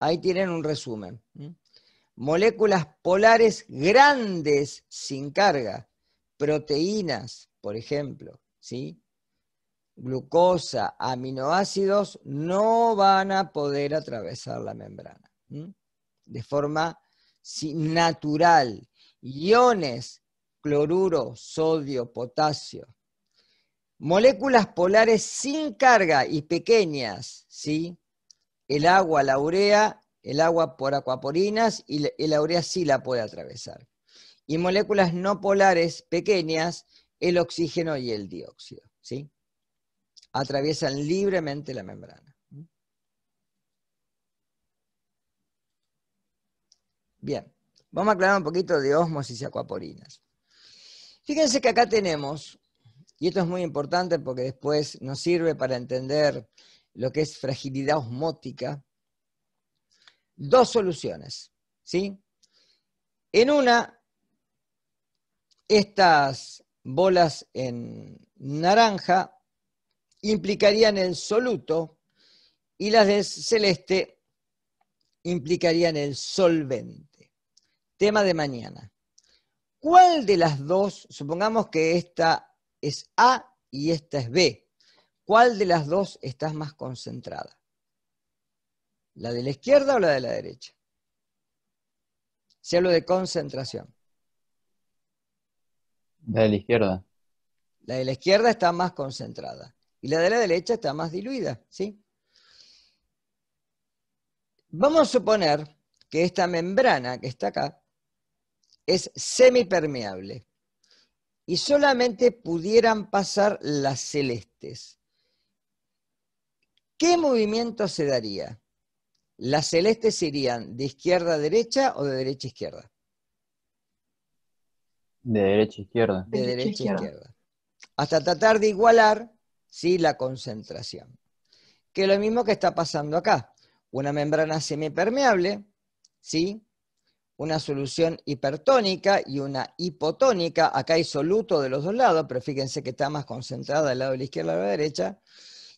Ahí tienen un resumen. Moléculas polares grandes sin carga, proteínas, por ejemplo, glucosa, aminoácidos, no van a poder atravesar la membrana de forma natural iones, cloruro, sodio, potasio. Moléculas polares sin carga y pequeñas, ¿sí? El agua, la urea, el agua por acuaporinas y la urea sí la puede atravesar. Y moléculas no polares pequeñas, el oxígeno y el dióxido, ¿sí? Atraviesan libremente la membrana. ¿Mm? Bien. Vamos a aclarar un poquito de osmosis y acuaporinas. Fíjense que acá tenemos, y esto es muy importante porque después nos sirve para entender lo que es fragilidad osmótica, dos soluciones. ¿sí? En una, estas bolas en naranja implicarían el soluto y las de celeste implicarían el solvente. Tema de mañana. ¿Cuál de las dos, supongamos que esta es A y esta es B, cuál de las dos estás más concentrada? ¿La de la izquierda o la de la derecha? Si hablo de concentración. La de la izquierda. La de la izquierda está más concentrada y la de la derecha está más diluida, ¿sí? Vamos a suponer que esta membrana que está acá es semipermeable y solamente pudieran pasar las celestes. ¿Qué movimiento se daría? Las celestes irían de izquierda a derecha o de derecha a izquierda. De derecha a izquierda. De derecha a izquierda. Hasta tratar de igualar ¿sí? la concentración. Que es lo mismo que está pasando acá. Una membrana semipermeable, ¿sí? una solución hipertónica y una hipotónica. Acá hay soluto de los dos lados, pero fíjense que está más concentrada del lado de la izquierda a de la derecha.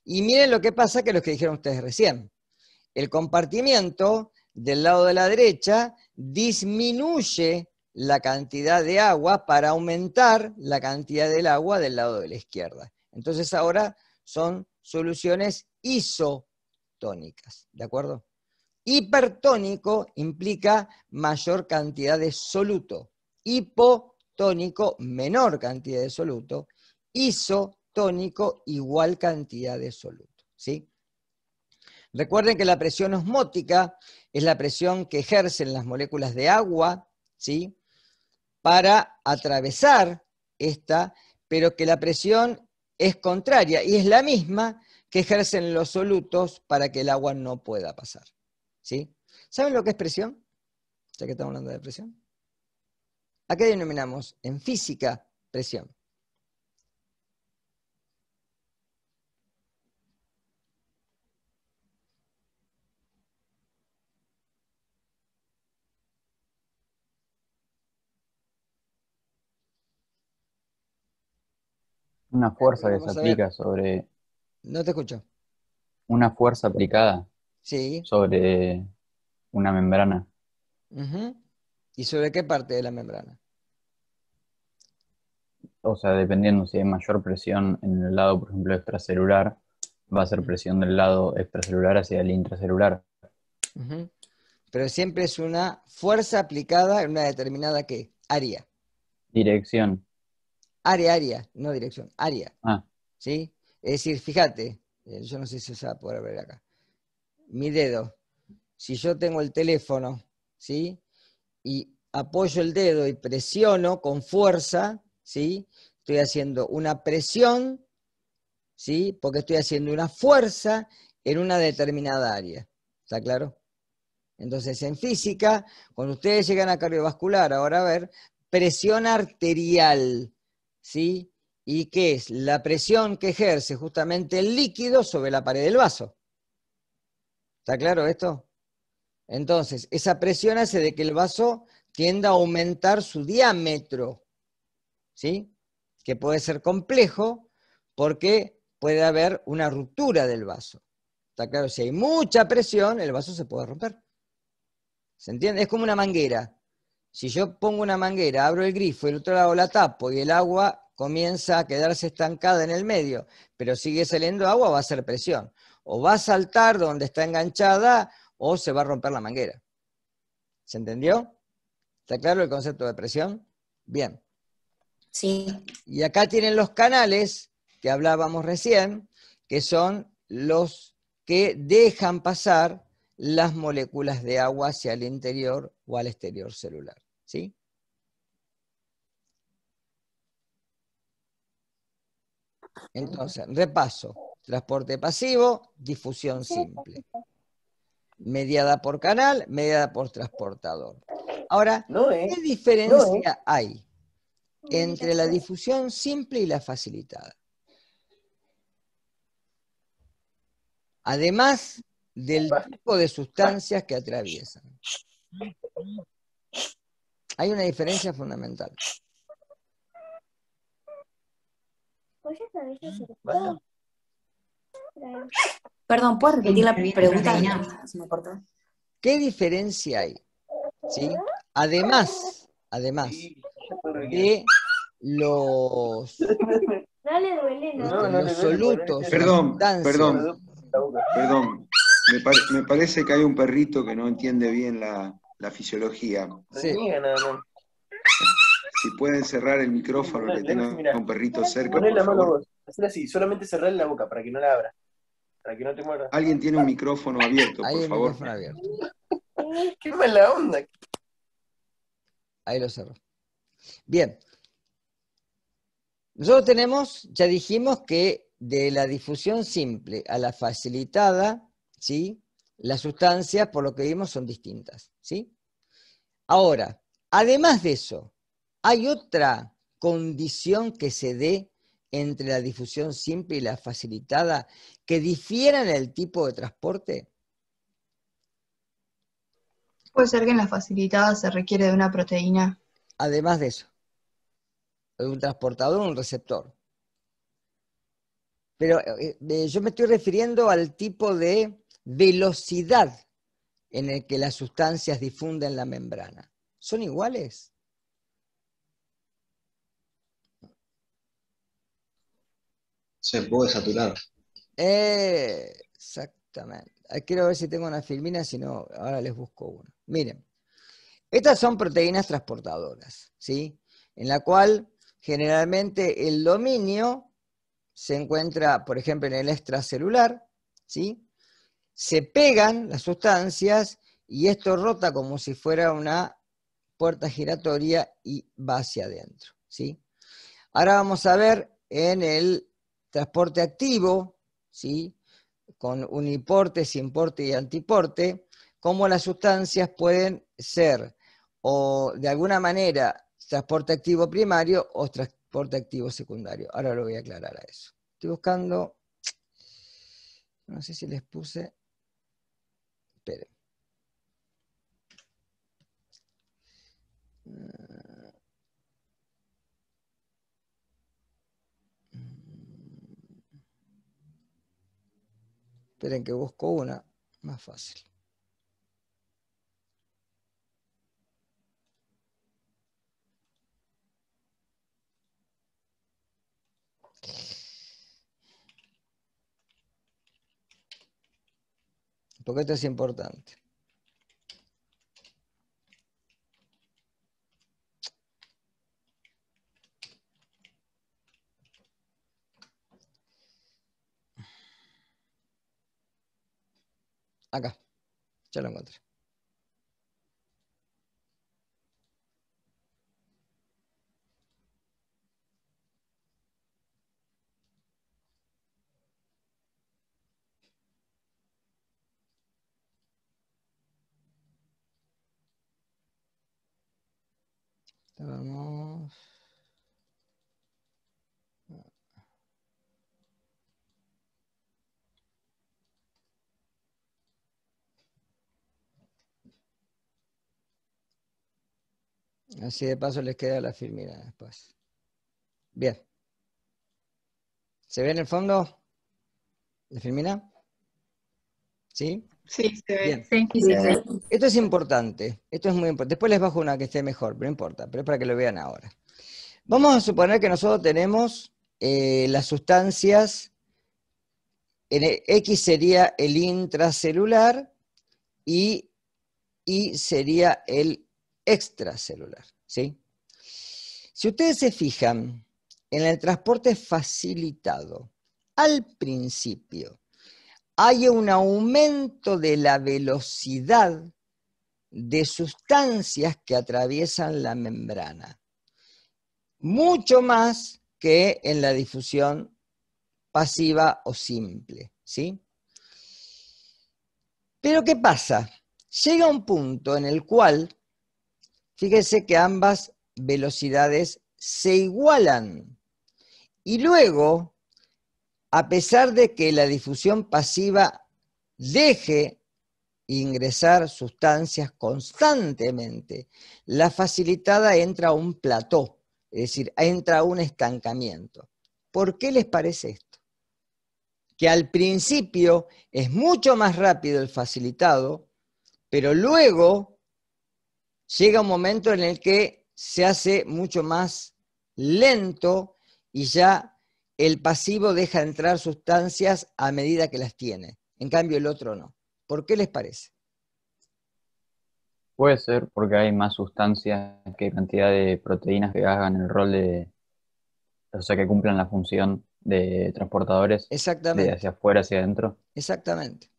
Y miren lo que pasa que los que dijeron ustedes recién. El compartimiento del lado de la derecha disminuye la cantidad de agua para aumentar la cantidad del agua del lado de la izquierda. Entonces ahora son soluciones isotónicas, ¿de acuerdo? Hipertónico implica mayor cantidad de soluto. Hipotónico, menor cantidad de soluto. Isotónico, igual cantidad de soluto. Recuerden que la presión osmótica es la presión que ejercen las moléculas de agua ¿sí? para atravesar esta, pero que la presión es contraria y es la misma que ejercen los solutos para que el agua no pueda pasar. ¿Saben lo que es presión? Ya que estamos hablando de presión. ¿A qué denominamos en física presión? Una fuerza que se aplica sobre... No te escucho. Una fuerza aplicada Sí. Sobre una membrana. ¿Y sobre qué parte de la membrana? O sea, dependiendo si hay mayor presión en el lado, por ejemplo, extracelular, va a ser presión del lado extracelular hacia el intracelular. Pero siempre es una fuerza aplicada en una determinada qué? Área. Dirección. Área, área, no dirección, área. Ah. ¿Sí? Es decir, fíjate, eh, yo no sé si se va a poder ver acá mi dedo, si yo tengo el teléfono, ¿sí? Y apoyo el dedo y presiono con fuerza, ¿sí? Estoy haciendo una presión, ¿sí? Porque estoy haciendo una fuerza en una determinada área. ¿Está claro? Entonces, en física, cuando ustedes llegan a cardiovascular, ahora a ver, presión arterial, ¿sí? ¿Y qué es? La presión que ejerce justamente el líquido sobre la pared del vaso. ¿Está claro esto? Entonces, esa presión hace de que el vaso tienda a aumentar su diámetro, ¿sí? Que puede ser complejo porque puede haber una ruptura del vaso. ¿Está claro? Si hay mucha presión, el vaso se puede romper. ¿Se entiende? Es como una manguera. Si yo pongo una manguera, abro el grifo, el otro lado la tapo y el agua comienza a quedarse estancada en el medio, pero sigue saliendo agua, va a ser presión o va a saltar donde está enganchada o se va a romper la manguera. ¿Se entendió? ¿Está claro el concepto de presión? Bien. Sí. Y acá tienen los canales que hablábamos recién, que son los que dejan pasar las moléculas de agua hacia el interior o al exterior celular. ¿Sí? Entonces, repaso transporte pasivo, difusión simple. Mediada por canal, mediada por transportador. Ahora, ¿qué diferencia hay entre la difusión simple y la facilitada? Además del tipo de sustancias que atraviesan. Hay una diferencia fundamental. Pues Perdón, puedo repetir la pregunta? ¿Qué diferencia hay? ¿Sí? Además, además de los, los solutos. Perdón, perdón, perdón. Me, me, parece que hay un perrito que no entiende bien la, la fisiología. Sí. Si pueden cerrar el micrófono que tengan un perrito cerca. Ponle la mano vos. Hacer así, solamente cerrar la boca para que no la abra. Para que no te muerda. Alguien tiene un micrófono abierto, por favor. Micrófono abierto. Qué mala onda. Ahí lo cerro. Bien. Nosotros tenemos, ya dijimos que de la difusión simple a la facilitada, ¿sí? Las sustancias, por lo que vimos, son distintas, ¿sí? Ahora, además de eso, ¿Hay otra condición que se dé entre la difusión simple y la facilitada que en el tipo de transporte? Puede ser que en la facilitada se requiere de una proteína. Además de eso, de un transportador un receptor. Pero eh, eh, yo me estoy refiriendo al tipo de velocidad en el que las sustancias difunden la membrana. ¿Son iguales? Se puede saturar. exactamente. Quiero ver si tengo una filmina, si no, ahora les busco una. Miren, estas son proteínas transportadoras, ¿sí? En la cual generalmente el dominio se encuentra, por ejemplo, en el extracelular, ¿sí? Se pegan las sustancias y esto rota como si fuera una puerta giratoria y va hacia adentro, ¿sí? Ahora vamos a ver en el transporte activo, ¿sí? con uniporte, simporte y antiporte, cómo las sustancias pueden ser o de alguna manera transporte activo primario o transporte activo secundario. Ahora lo voy a aclarar a eso. Estoy buscando, no sé si les puse, esperen. Esperen que busco una más fácil. Porque esto es importante. Acá, ya lo encontré. Vamos. Así de paso les queda la firmina después. Bien. ¿Se ve en el fondo? ¿La firmina? ¿Sí? Sí, se ve. Bien. Esto es importante. Esto es muy importante. Después les bajo una que esté mejor, pero no importa. Pero es para que lo vean ahora. Vamos a suponer que nosotros tenemos eh, las sustancias. En e, X sería el intracelular y Y sería el extracelular. ¿sí? Si ustedes se fijan en el transporte facilitado, al principio hay un aumento de la velocidad de sustancias que atraviesan la membrana, mucho más que en la difusión pasiva o simple, ¿sí? Pero ¿qué pasa? Llega un punto en el cual Fíjense que ambas velocidades se igualan. Y luego, a pesar de que la difusión pasiva deje ingresar sustancias constantemente, la facilitada entra a un plató, es decir, entra a un estancamiento. ¿Por qué les parece esto? Que al principio es mucho más rápido el facilitado, pero luego llega un momento en el que se hace mucho más lento y ya el pasivo deja entrar sustancias a medida que las tiene. En cambio, el otro no. ¿Por qué les parece? Puede ser porque hay más sustancias que cantidad de proteínas que hagan el rol de, o sea, que cumplan la función de transportadores. Exactamente. De hacia afuera, hacia adentro. Exactamente.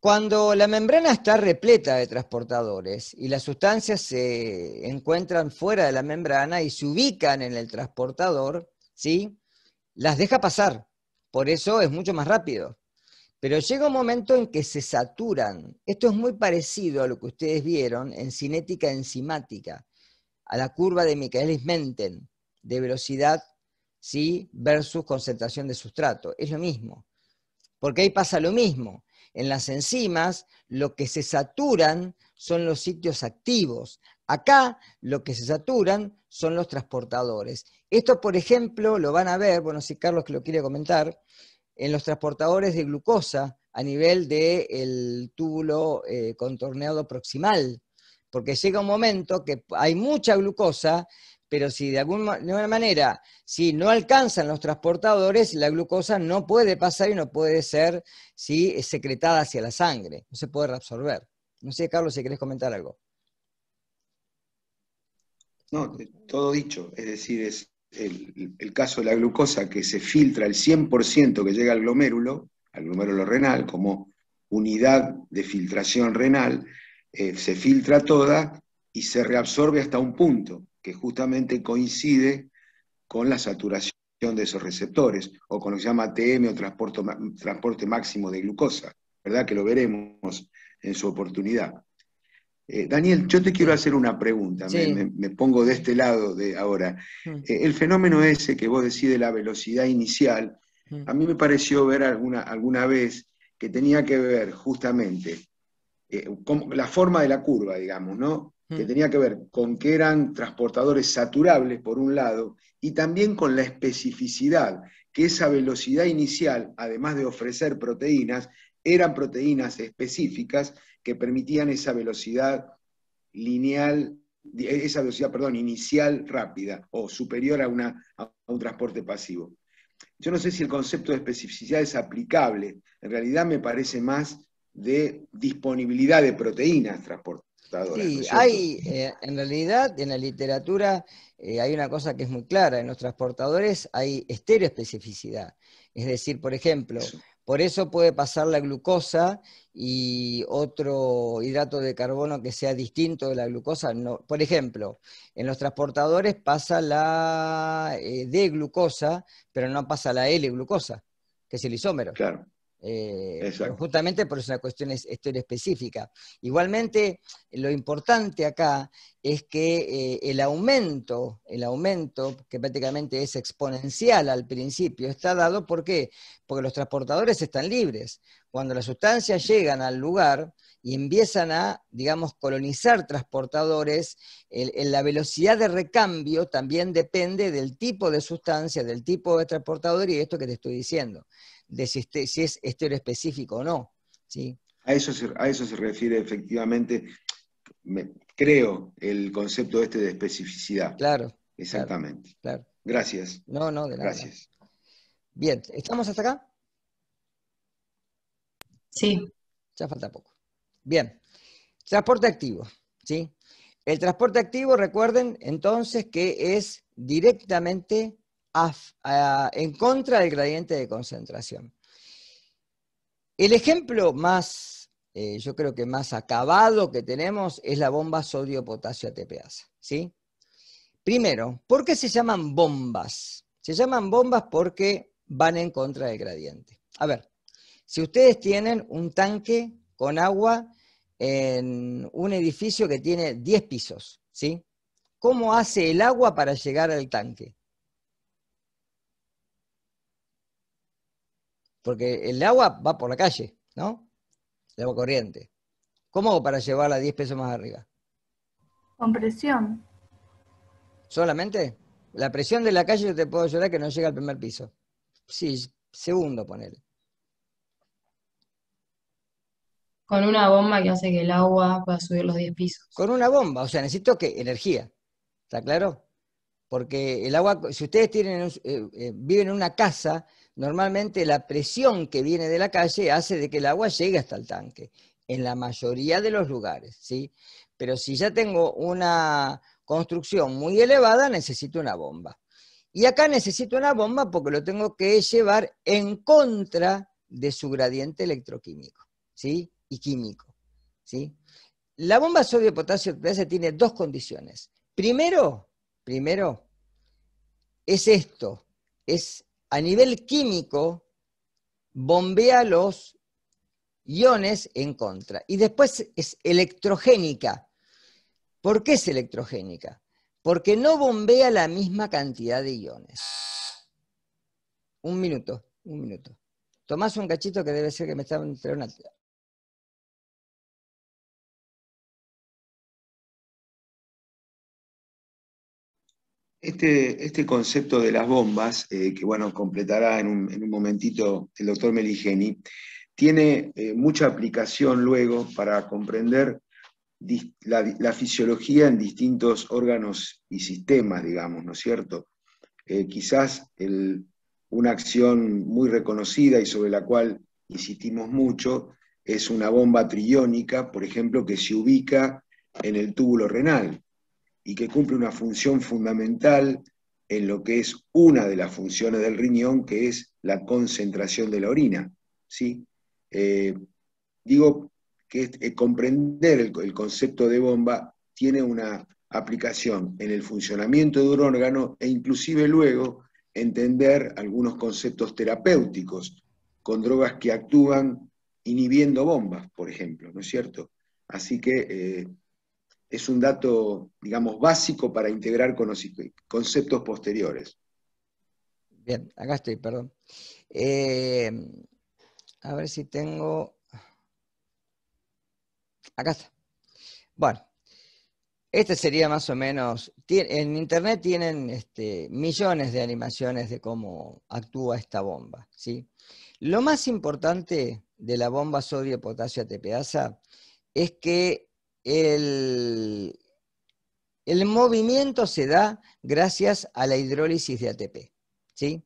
Cuando la membrana está repleta de transportadores y las sustancias se encuentran fuera de la membrana y se ubican en el transportador, ¿sí? las deja pasar. Por eso es mucho más rápido. Pero llega un momento en que se saturan. Esto es muy parecido a lo que ustedes vieron en cinética enzimática, a la curva de Michaelis-Menten, de velocidad ¿sí? versus concentración de sustrato. Es lo mismo. Porque ahí pasa lo mismo en las enzimas, lo que se saturan son los sitios activos. Acá, lo que se saturan son los transportadores. Esto, por ejemplo, lo van a ver, bueno, si Carlos que lo quiere comentar, en los transportadores de glucosa a nivel del de túbulo eh, contorneado proximal, porque llega un momento que hay mucha glucosa, pero si de alguna manera, si no alcanzan los transportadores, la glucosa no puede pasar y no puede ser secretada hacia la sangre, no se puede reabsorber. No sé, Carlos, si querés comentar algo. No, todo dicho, es decir, es el, caso de la glucosa que se filtra el 100% que llega al glomérulo, al glomérulo renal, como unidad de filtración renal, eh, se filtra toda y se reabsorbe hasta un punto que justamente coincide con la saturación de esos receptores, o con lo que se llama Tm o transporte, máximo de glucosa, ¿verdad? Que lo veremos en su oportunidad. Eh, Daniel, yo te quiero hacer una pregunta, me, pongo de este lado de ahora. Mm. Eh, el fenómeno ese que vos decís de la velocidad inicial, mm. a mí me pareció ver alguna, alguna vez que tenía que ver justamente eh, con la forma de la curva, digamos, ¿no? que tenía que ver con que eran transportadores saturables, por un lado, y también con la especificidad, que esa velocidad inicial, además de ofrecer proteínas, eran proteínas específicas que permitían esa velocidad lineal, eh, esa velocidad, perdón, inicial rápida o superior a, una, un transporte pasivo. Yo no sé si el concepto de especificidad es aplicable, en realidad me parece más de disponibilidad de proteínas transportadas. ¿eh? Sí, hay, eh, en realidad en la literatura eh, hay una cosa que es muy clara, en los transportadores hay estereoespecificidad. Es decir, por ejemplo, por eso puede pasar la glucosa y otro hidrato de carbono que sea distinto de la glucosa. Por ejemplo, en los transportadores pasa la D-glucosa, pero no pasa la L-glucosa, que es el isómero. Claro. Eh, justamente por una cuestión historia específica. Igualmente, lo importante acá es que eh, el aumento, el aumento, que prácticamente es exponencial al principio, está dado porque los transportadores están libres. Cuando las sustancias llegan al lugar y empiezan a, digamos, colonizar transportadores, la velocidad de recambio también depende del tipo de sustancia, del tipo de transportador y esto que te estoy diciendo de si, es este, si es o no. ¿sí? A, eso se, a eso se refiere efectivamente, creo, el concepto este de especificidad. Claro. Exactamente. Gracias. No, no, de Gracias. Bien, ¿estamos hasta acá? Sí. Ya falta poco. Bien. Transporte activo, ¿sí? El transporte activo, recuerden entonces que es directamente en contra del gradiente de concentración. El ejemplo más, eh, yo creo que más acabado que tenemos es la bomba sodio-potasio-ATPasa. ¿sí? Primero, ¿por qué se llaman bombas? Se llaman bombas porque van en contra del gradiente. A ver, si ustedes tienen un tanque con agua en un edificio que tiene 10 pisos, ¿sí? ¿Cómo hace el agua para llegar al tanque? Porque el agua va por la calle, ¿no? El agua corriente. ¿Cómo hago para llevarla 10 pesos más arriba? Con presión. ¿Solamente? La presión de la calle yo te puedo ayudar que no llega al primer piso. Sí, segundo poner. Con una bomba que hace que el agua pueda subir los 10 pisos. Con una bomba, o sea, necesito que energía. ¿Está claro? Porque el agua, si ustedes tienen, eh, eh, viven en una casa Normalmente la presión que viene de la calle hace de que el agua llegue hasta el tanque, en la mayoría de los lugares, ¿sí? Pero si ya tengo una construcción muy elevada, necesito una bomba. Y acá necesito una bomba porque lo tengo que llevar en contra de su gradiente electroquímico, ¿sí? Y químico, ¿sí? La bomba sodio-potasio-potasio tiene dos condiciones. Primero, primero, es esto, es a nivel químico bombea los iones en contra. Y después es electrogénica. ¿Por qué es electrogénica? Porque no bombea la misma cantidad de iones. Un minuto, un minuto. Tomás un cachito que debe ser que me está entrando Este, este, concepto de las bombas, eh, que bueno, completará en un, momentito el doctor Meligeni, tiene eh, mucha aplicación luego para comprender la, fisiología en distintos órganos y sistemas, digamos, ¿no es cierto? Eh, quizás una acción muy reconocida y sobre la cual insistimos mucho es una bomba triónica, por ejemplo, que se ubica en el túbulo renal y que cumple una función fundamental en lo que es una de las funciones del riñón, que es la concentración de la orina. ¿sí? Eh, digo que eh, comprender el, concepto de bomba tiene una aplicación en el funcionamiento de un órgano e inclusive luego entender algunos conceptos terapéuticos con drogas que actúan inhibiendo bombas, por ejemplo, ¿no es cierto? Así que eh, es un dato, digamos, básico para integrar con los conceptos posteriores. Bien, acá estoy, perdón. Eh, a ver si tengo... Acá está. Bueno, este sería más o menos. En internet tienen este, millones de animaciones de cómo actúa esta bomba. ¿sí? Lo más importante de la bomba sodio potasio ATPasa es que el, el movimiento se da gracias a la hidrólisis de ATP. ¿sí?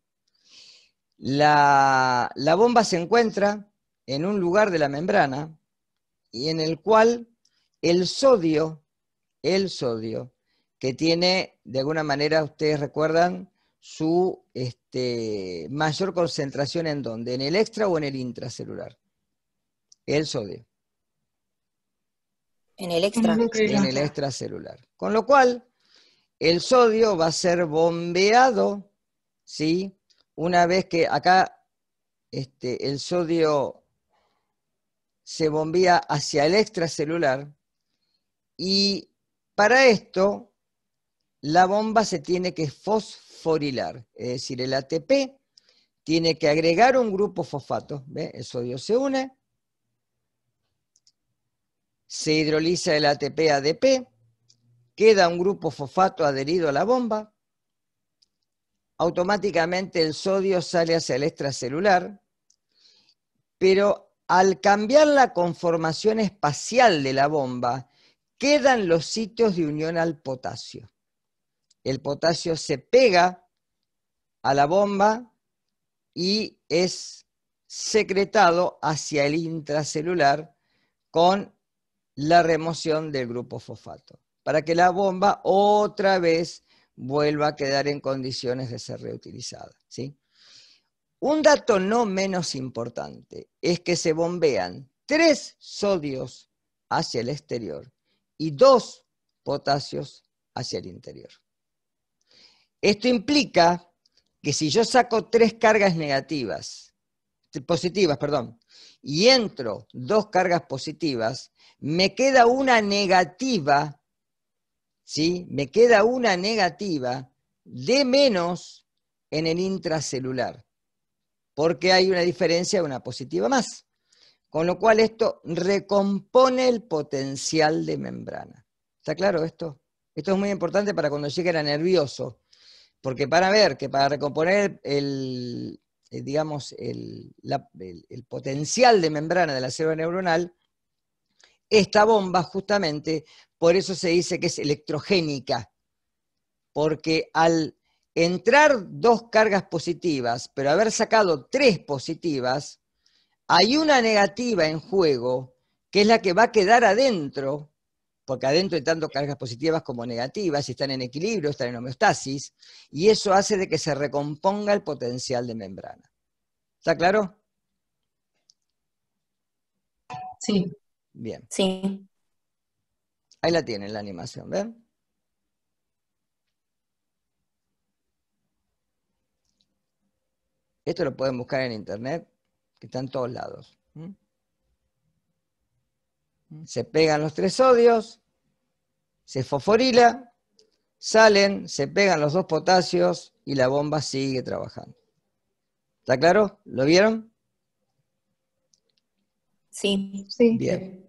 La, bomba se encuentra en un lugar de la membrana y en el cual el sodio, el sodio, que tiene, de alguna manera, ustedes recuerdan, su este, mayor concentración en donde, en el extra o en el intracelular, el sodio. En el extra. En el extracelular. Con lo cual, el sodio va a ser bombeado, ¿sí? Una vez que acá este, el sodio se bombea hacia el extracelular y para esto la bomba se tiene que fosforilar, es decir, el ATP tiene que agregar un grupo fosfato, ¿ve? el sodio se une, se hidroliza el ATP-ADP, queda un grupo fosfato adherido a la bomba, automáticamente el sodio sale hacia el extracelular, pero al cambiar la conformación espacial de la bomba, quedan los sitios de unión al potasio. El potasio se pega a la bomba y es secretado hacia el intracelular con la remoción del grupo fosfato, para que la bomba otra vez vuelva a quedar en condiciones de ser reutilizada. ¿sí? Un dato no menos importante es que se bombean tres sodios hacia el exterior y dos potasios hacia el interior. Esto implica que si yo saco tres cargas negativas, positivas, perdón, y entro dos cargas positivas, me queda una negativa, ¿sí? Me queda una negativa de menos en el intracelular, porque hay una diferencia de una positiva más. Con lo cual esto recompone el potencial de membrana. ¿Está claro esto? Esto es muy importante para cuando llegue a nervioso, porque para ver que para recomponer el, eh, digamos, el, el, potencial de membrana de la célula neuronal, esta bomba justamente, por eso se dice que es electrogénica, porque al entrar dos cargas positivas, pero haber sacado tres positivas, hay una negativa en juego que es la que va a quedar adentro porque adentro hay tanto cargas positivas como negativas, y están en equilibrio, están en homeostasis, y eso hace de que se recomponga el potencial de membrana. ¿Está claro? Sí. Bien. Sí. Ahí la tienen la animación, ¿ven? Esto lo pueden buscar en internet, que está en todos lados se pegan los tres sodios, se fosforila, salen, se pegan los dos potasios y la bomba sigue trabajando. ¿Está claro? ¿Lo vieron? Sí, sí. Bien.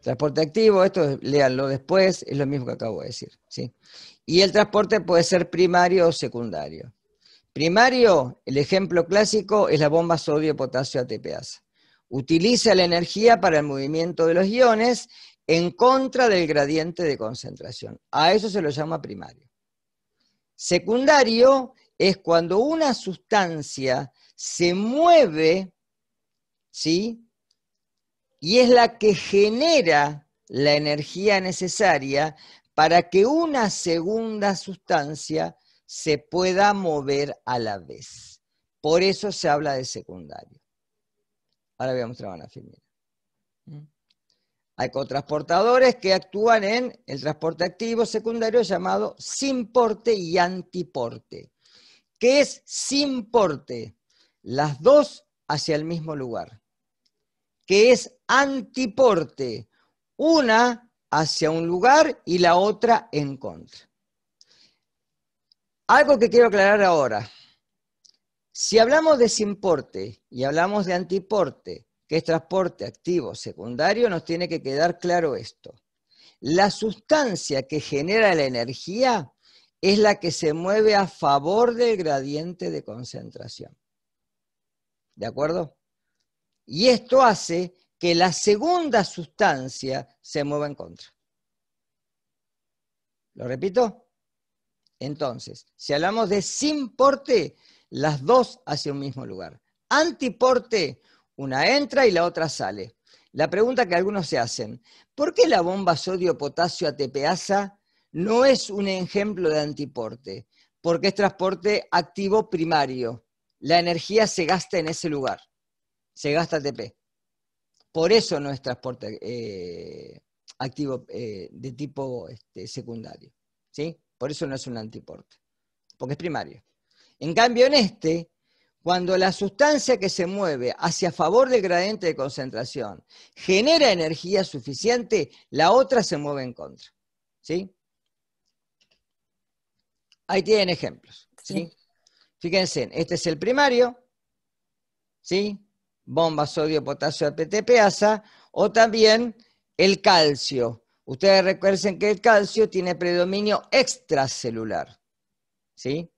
Transporte activo, esto léanlo después, es lo mismo que acabo de decir. ¿sí? Y el transporte puede ser primario o secundario. Primario, el ejemplo clásico es la bomba sodio-potasio ATPasa. Utiliza la energía para el movimiento de los iones en contra del gradiente de concentración. A eso se lo llama primario. Secundario es cuando una sustancia se mueve, Y es la que genera la energía necesaria para que una segunda sustancia se pueda mover a la vez. Por eso se habla de secundario. Ahora voy a mostrar una mm. Hay cotransportadores que actúan en el transporte activo secundario llamado simporte y antiporte. ¿Qué es porte? Las dos hacia el mismo lugar. ¿Qué es antiporte? Una hacia un lugar y la otra en contra. Algo que quiero aclarar ahora. Si hablamos de simporte y hablamos de antiporte, que es transporte activo secundario, nos tiene que quedar claro esto. La sustancia que genera la energía es la que se mueve a favor del gradiente de concentración. ¿De acuerdo? Y esto hace que la segunda sustancia se mueva en contra. ¿Lo repito? Entonces, si hablamos de sin porte, las dos hacia un mismo lugar. Antiporte, una entra y la otra sale. La pregunta que algunos se hacen, ¿por qué la bomba sodio-potasio ATPasa no es un ejemplo de antiporte? Porque es transporte activo primario. La energía se gasta en ese lugar, se gasta ATP. Por eso no es transporte eh, activo eh, de tipo este, secundario. ¿sí? Por eso no es un antiporte, porque es primario. En cambio, en este, cuando la sustancia que se mueve hacia favor del gradiente de concentración genera energía suficiente, la otra se mueve en contra. ¿Sí? Ahí tienen ejemplos. ¿sí? Fíjense, este es el primario, ¿sí? Bomba, sodio, potasio, ATP, o también el calcio, Ustedes recuerden que el calcio tiene predominio extracelular. ¿Sí?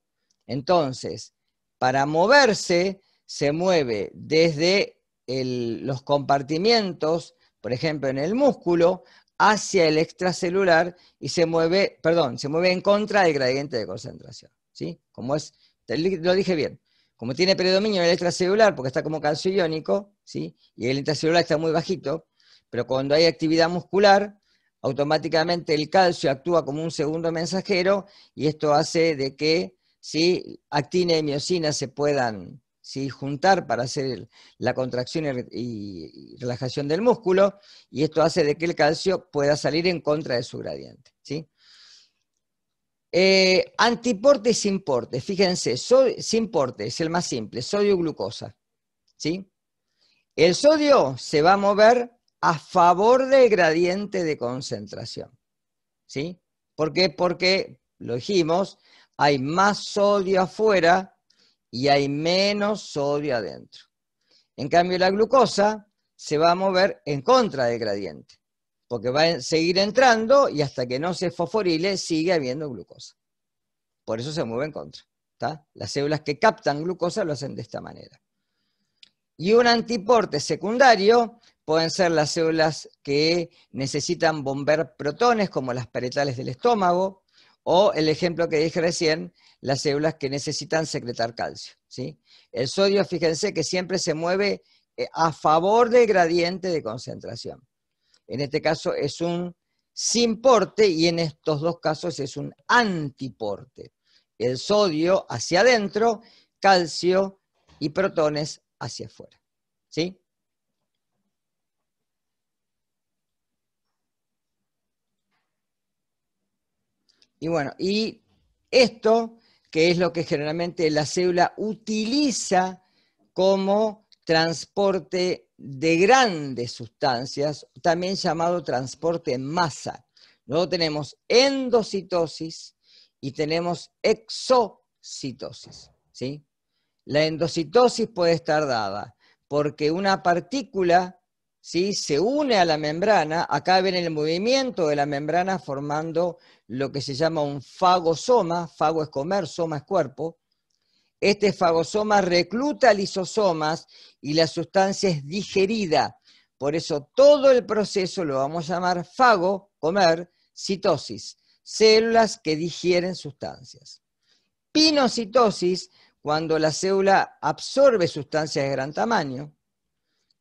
Entonces, para moverse, se mueve desde los compartimientos, por ejemplo, en el músculo, hacia el extracelular y se mueve, perdón, se mueve en contra del gradiente de concentración. ¿Sí? Como es, lo dije bien, como tiene predominio el extracelular, porque está como calcio iónico, ¿sí? y el intracelular está muy bajito, pero cuando hay actividad muscular, automáticamente el calcio actúa como un segundo mensajero y esto hace de que actina y miocina se puedan juntar para hacer la contracción y, relajación del músculo y esto hace de que el calcio pueda salir en contra de su gradiente. ¿sí? Eh, antiporte y simporte, fíjense, sin porte es el más simple, sodio glucosa. El sodio se va a mover a favor del gradiente de concentración. ¿Sí? ¿Por qué? Porque, lo dijimos, hay más sodio afuera y hay menos sodio adentro. En cambio, la glucosa se va a mover en contra del gradiente, porque va a seguir entrando y hasta que no se fosforile sigue habiendo glucosa. Por eso se mueve en contra. Las células que captan glucosa lo hacen de esta manera. Y un antiporte secundario pueden ser las células que necesitan bombear protones, como las parietales del estómago, o el ejemplo que dije recién, las células que necesitan secretar calcio. ¿sí? El sodio, fíjense que siempre se mueve eh, a favor del gradiente de concentración. En este caso es un simporte y en estos dos casos es un antiporte. El sodio hacia adentro, calcio y protones hacia afuera. ¿Sí? Y bueno, y esto, que es lo que generalmente la célula utiliza como transporte de grandes sustancias, también llamado transporte en masa. Luego tenemos endocitosis y tenemos exocitosis. ¿sí? La endocitosis puede estar dada porque una partícula se une a la membrana, acá ven el movimiento de la membrana formando lo que se llama un fagosoma, fago es comer, soma es cuerpo. Este fagosoma recluta lisosomas y la sustancia es digerida. Por eso todo el proceso lo vamos a llamar fago, comer, citosis, células que digieren sustancias. Pinocitosis, cuando la célula absorbe sustancias de gran tamaño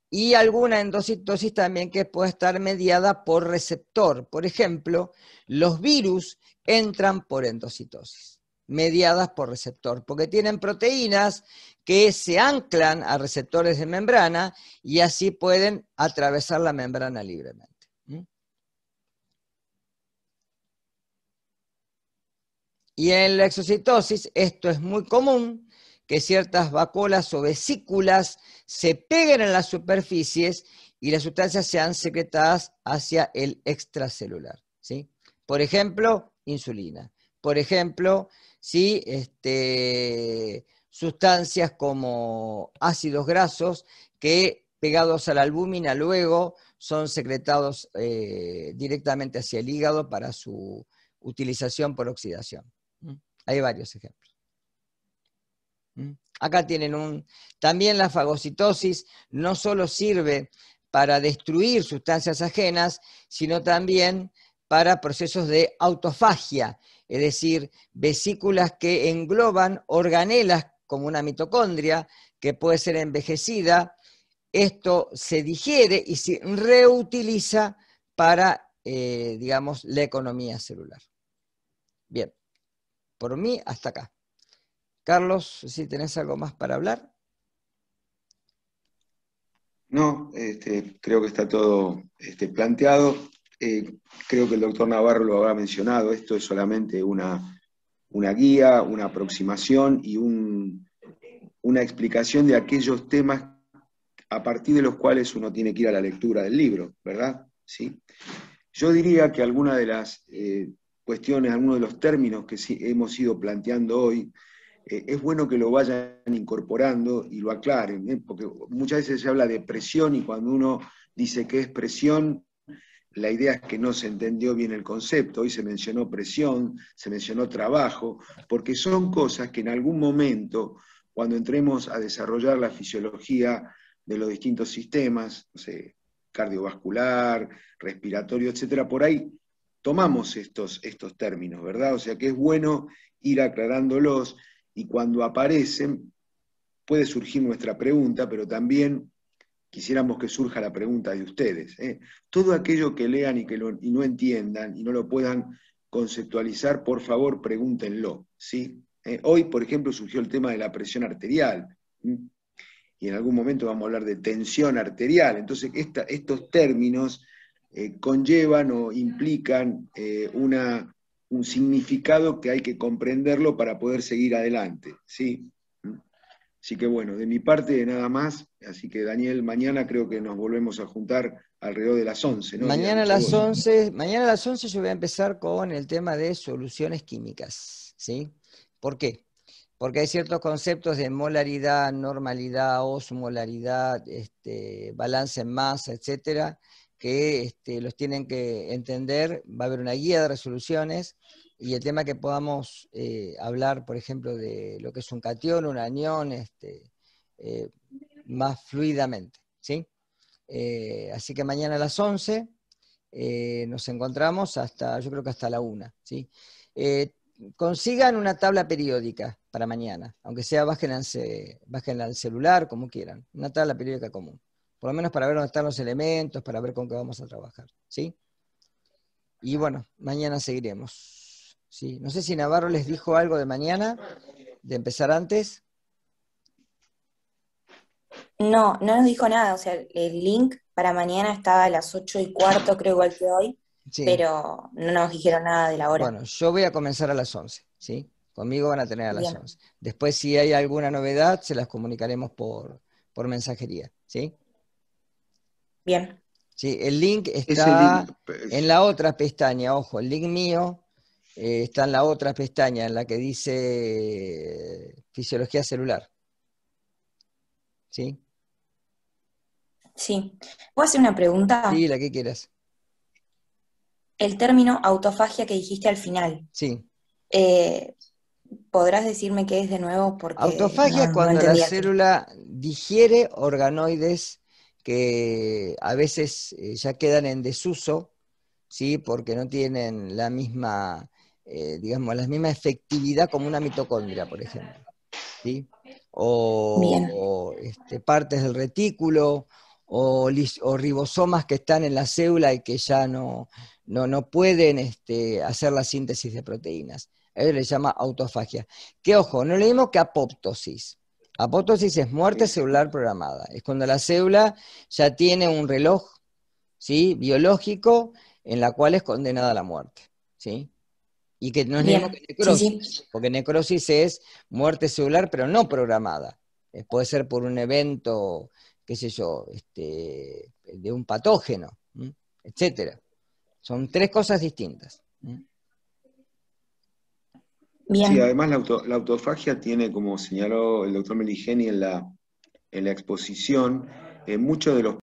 y alguna endocitosis también que puede estar mediada por receptor. Por ejemplo, los virus entran por endocitosis, mediadas por receptor, porque tienen proteínas que se anclan a receptores de membrana y así pueden atravesar la membrana libremente. Y en la exocitosis esto es muy común que ciertas vacuolas o vesículas se peguen en las superficies y las sustancias sean secretadas hacia el extracelular. ¿sí? Por ejemplo, insulina. Por ejemplo, este, sustancias como ácidos grasos que pegados a la albúmina luego son secretados eh, directamente hacia el hígado para su utilización por oxidación. ¿Mm? Hay varios ejemplos. Acá tienen un... También la fagocitosis no solo sirve para destruir sustancias ajenas, sino también para procesos de autofagia, es decir, vesículas que engloban organelas como una mitocondria que puede ser envejecida. Esto se digiere y se reutiliza para, eh, digamos, la economía celular. Bien, por mí hasta acá. Carlos, si tenés algo más para hablar. No, este, creo que está todo este, planteado. Eh, creo que el doctor Navarro lo habrá mencionado. Esto es solamente una, guía, una aproximación y una explicación de aquellos temas a partir de los cuales uno tiene que ir a la lectura del libro, ¿verdad? ¿Sí? Yo diría que alguna de las eh, cuestiones, algunos de los términos que hemos ido planteando hoy, eh, es bueno que lo vayan incorporando y lo aclaren, ¿eh? porque muchas veces se habla de presión y cuando uno dice que es presión, la idea es que no se entendió bien el concepto. Hoy se mencionó presión, se mencionó trabajo, porque son cosas que en algún momento, cuando entremos a desarrollar la fisiología de los distintos sistemas, cardiovascular, respiratorio, etcétera, por ahí tomamos estos, estos términos, ¿verdad? O sea que es bueno ir aclarándolos y cuando aparecen puede surgir nuestra pregunta, pero también quisiéramos que surja la pregunta de ustedes. ¿eh? Todo aquello que lean y que no entiendan y no lo puedan conceptualizar, por favor pregúntenlo. ¿sí? ¿Eh? Hoy, por ejemplo, surgió el tema de la presión arterial. Y en algún momento vamos a hablar de tensión arterial. Entonces, estos términos eh, conllevan o implican una un significado que hay que comprenderlo para poder seguir adelante, ¿sí? Así que bueno, de mi parte nada más. Así que Daniel, mañana creo que nos volvemos a juntar alrededor de las 11. Mañana a las 11, mañana las 11 yo voy a empezar con el tema de soluciones químicas, ¿sí? ¿Por qué? Porque hay ciertos conceptos de molaridad, normalidad, osmolaridad, este, balance en masa, etcétera, que este, los tienen que entender, va a haber una guía de resoluciones y el tema que podamos eh, hablar, por ejemplo, de lo que es un catión, un anión, este, eh, más fluidamente. ¿sí? Eh, así que mañana a las 11 nos encontramos hasta, yo creo que hasta la 1. ¿sí? consigan una tabla periódica para mañana, aunque sea bajen bájenla al celular, como quieran, una tabla periódica común por lo menos para ver dónde están los elementos, para ver con qué vamos a trabajar, ¿sí? Y bueno, mañana seguiremos. ¿sí? No sé si Navarro les dijo algo de mañana, de empezar antes. No, no nos dijo nada, o sea, el link para mañana estaba a las 8 y cuarto, creo igual que hoy, pero no nos dijeron nada de la hora. Bueno, yo voy a comenzar a las 11, ¿sí? Conmigo van a tener a las 11. Después, si hay alguna novedad, se las comunicaremos por, por mensajería, ¿sí? Bien. Sí, el link está pues. en la otra pestaña, ojo, el link mío eh, está en la otra pestaña, en la que dice eh, fisiología celular. ¿Sí? Sí. ¿Puedo hacer una pregunta? Sí, la que quieras. El término autofagia que dijiste al final. Sí. Eh, ¿Podrás decirme qué es de nuevo? Porque autofagia cuando la célula digiere organoides que a veces eh, ya quedan en desuso, ¿sí? porque no tienen la misma, eh, misma efectividad como una mitocondria, por ejemplo. O, este, partes del retículo, o, o, ribosomas que están en la célula y que ya no, no, pueden este, hacer la síntesis de proteínas. A eso le llama autofagia. Que ojo, no le dimos que apoptosis. Apótosis es muerte celular programada. Es cuando la célula ya tiene un reloj ¿sí? biológico en la cual es condenada a la muerte. ¿sí? Y que no es necrosis, porque necrosis es muerte celular, pero no programada. Puede ser por un evento, qué sé yo, este, de un patógeno, etcétera. Son tres cosas distintas. Sí, además la, autofagia tiene, como señaló el doctor Meligeni en la, en la exposición, eh, muchos de los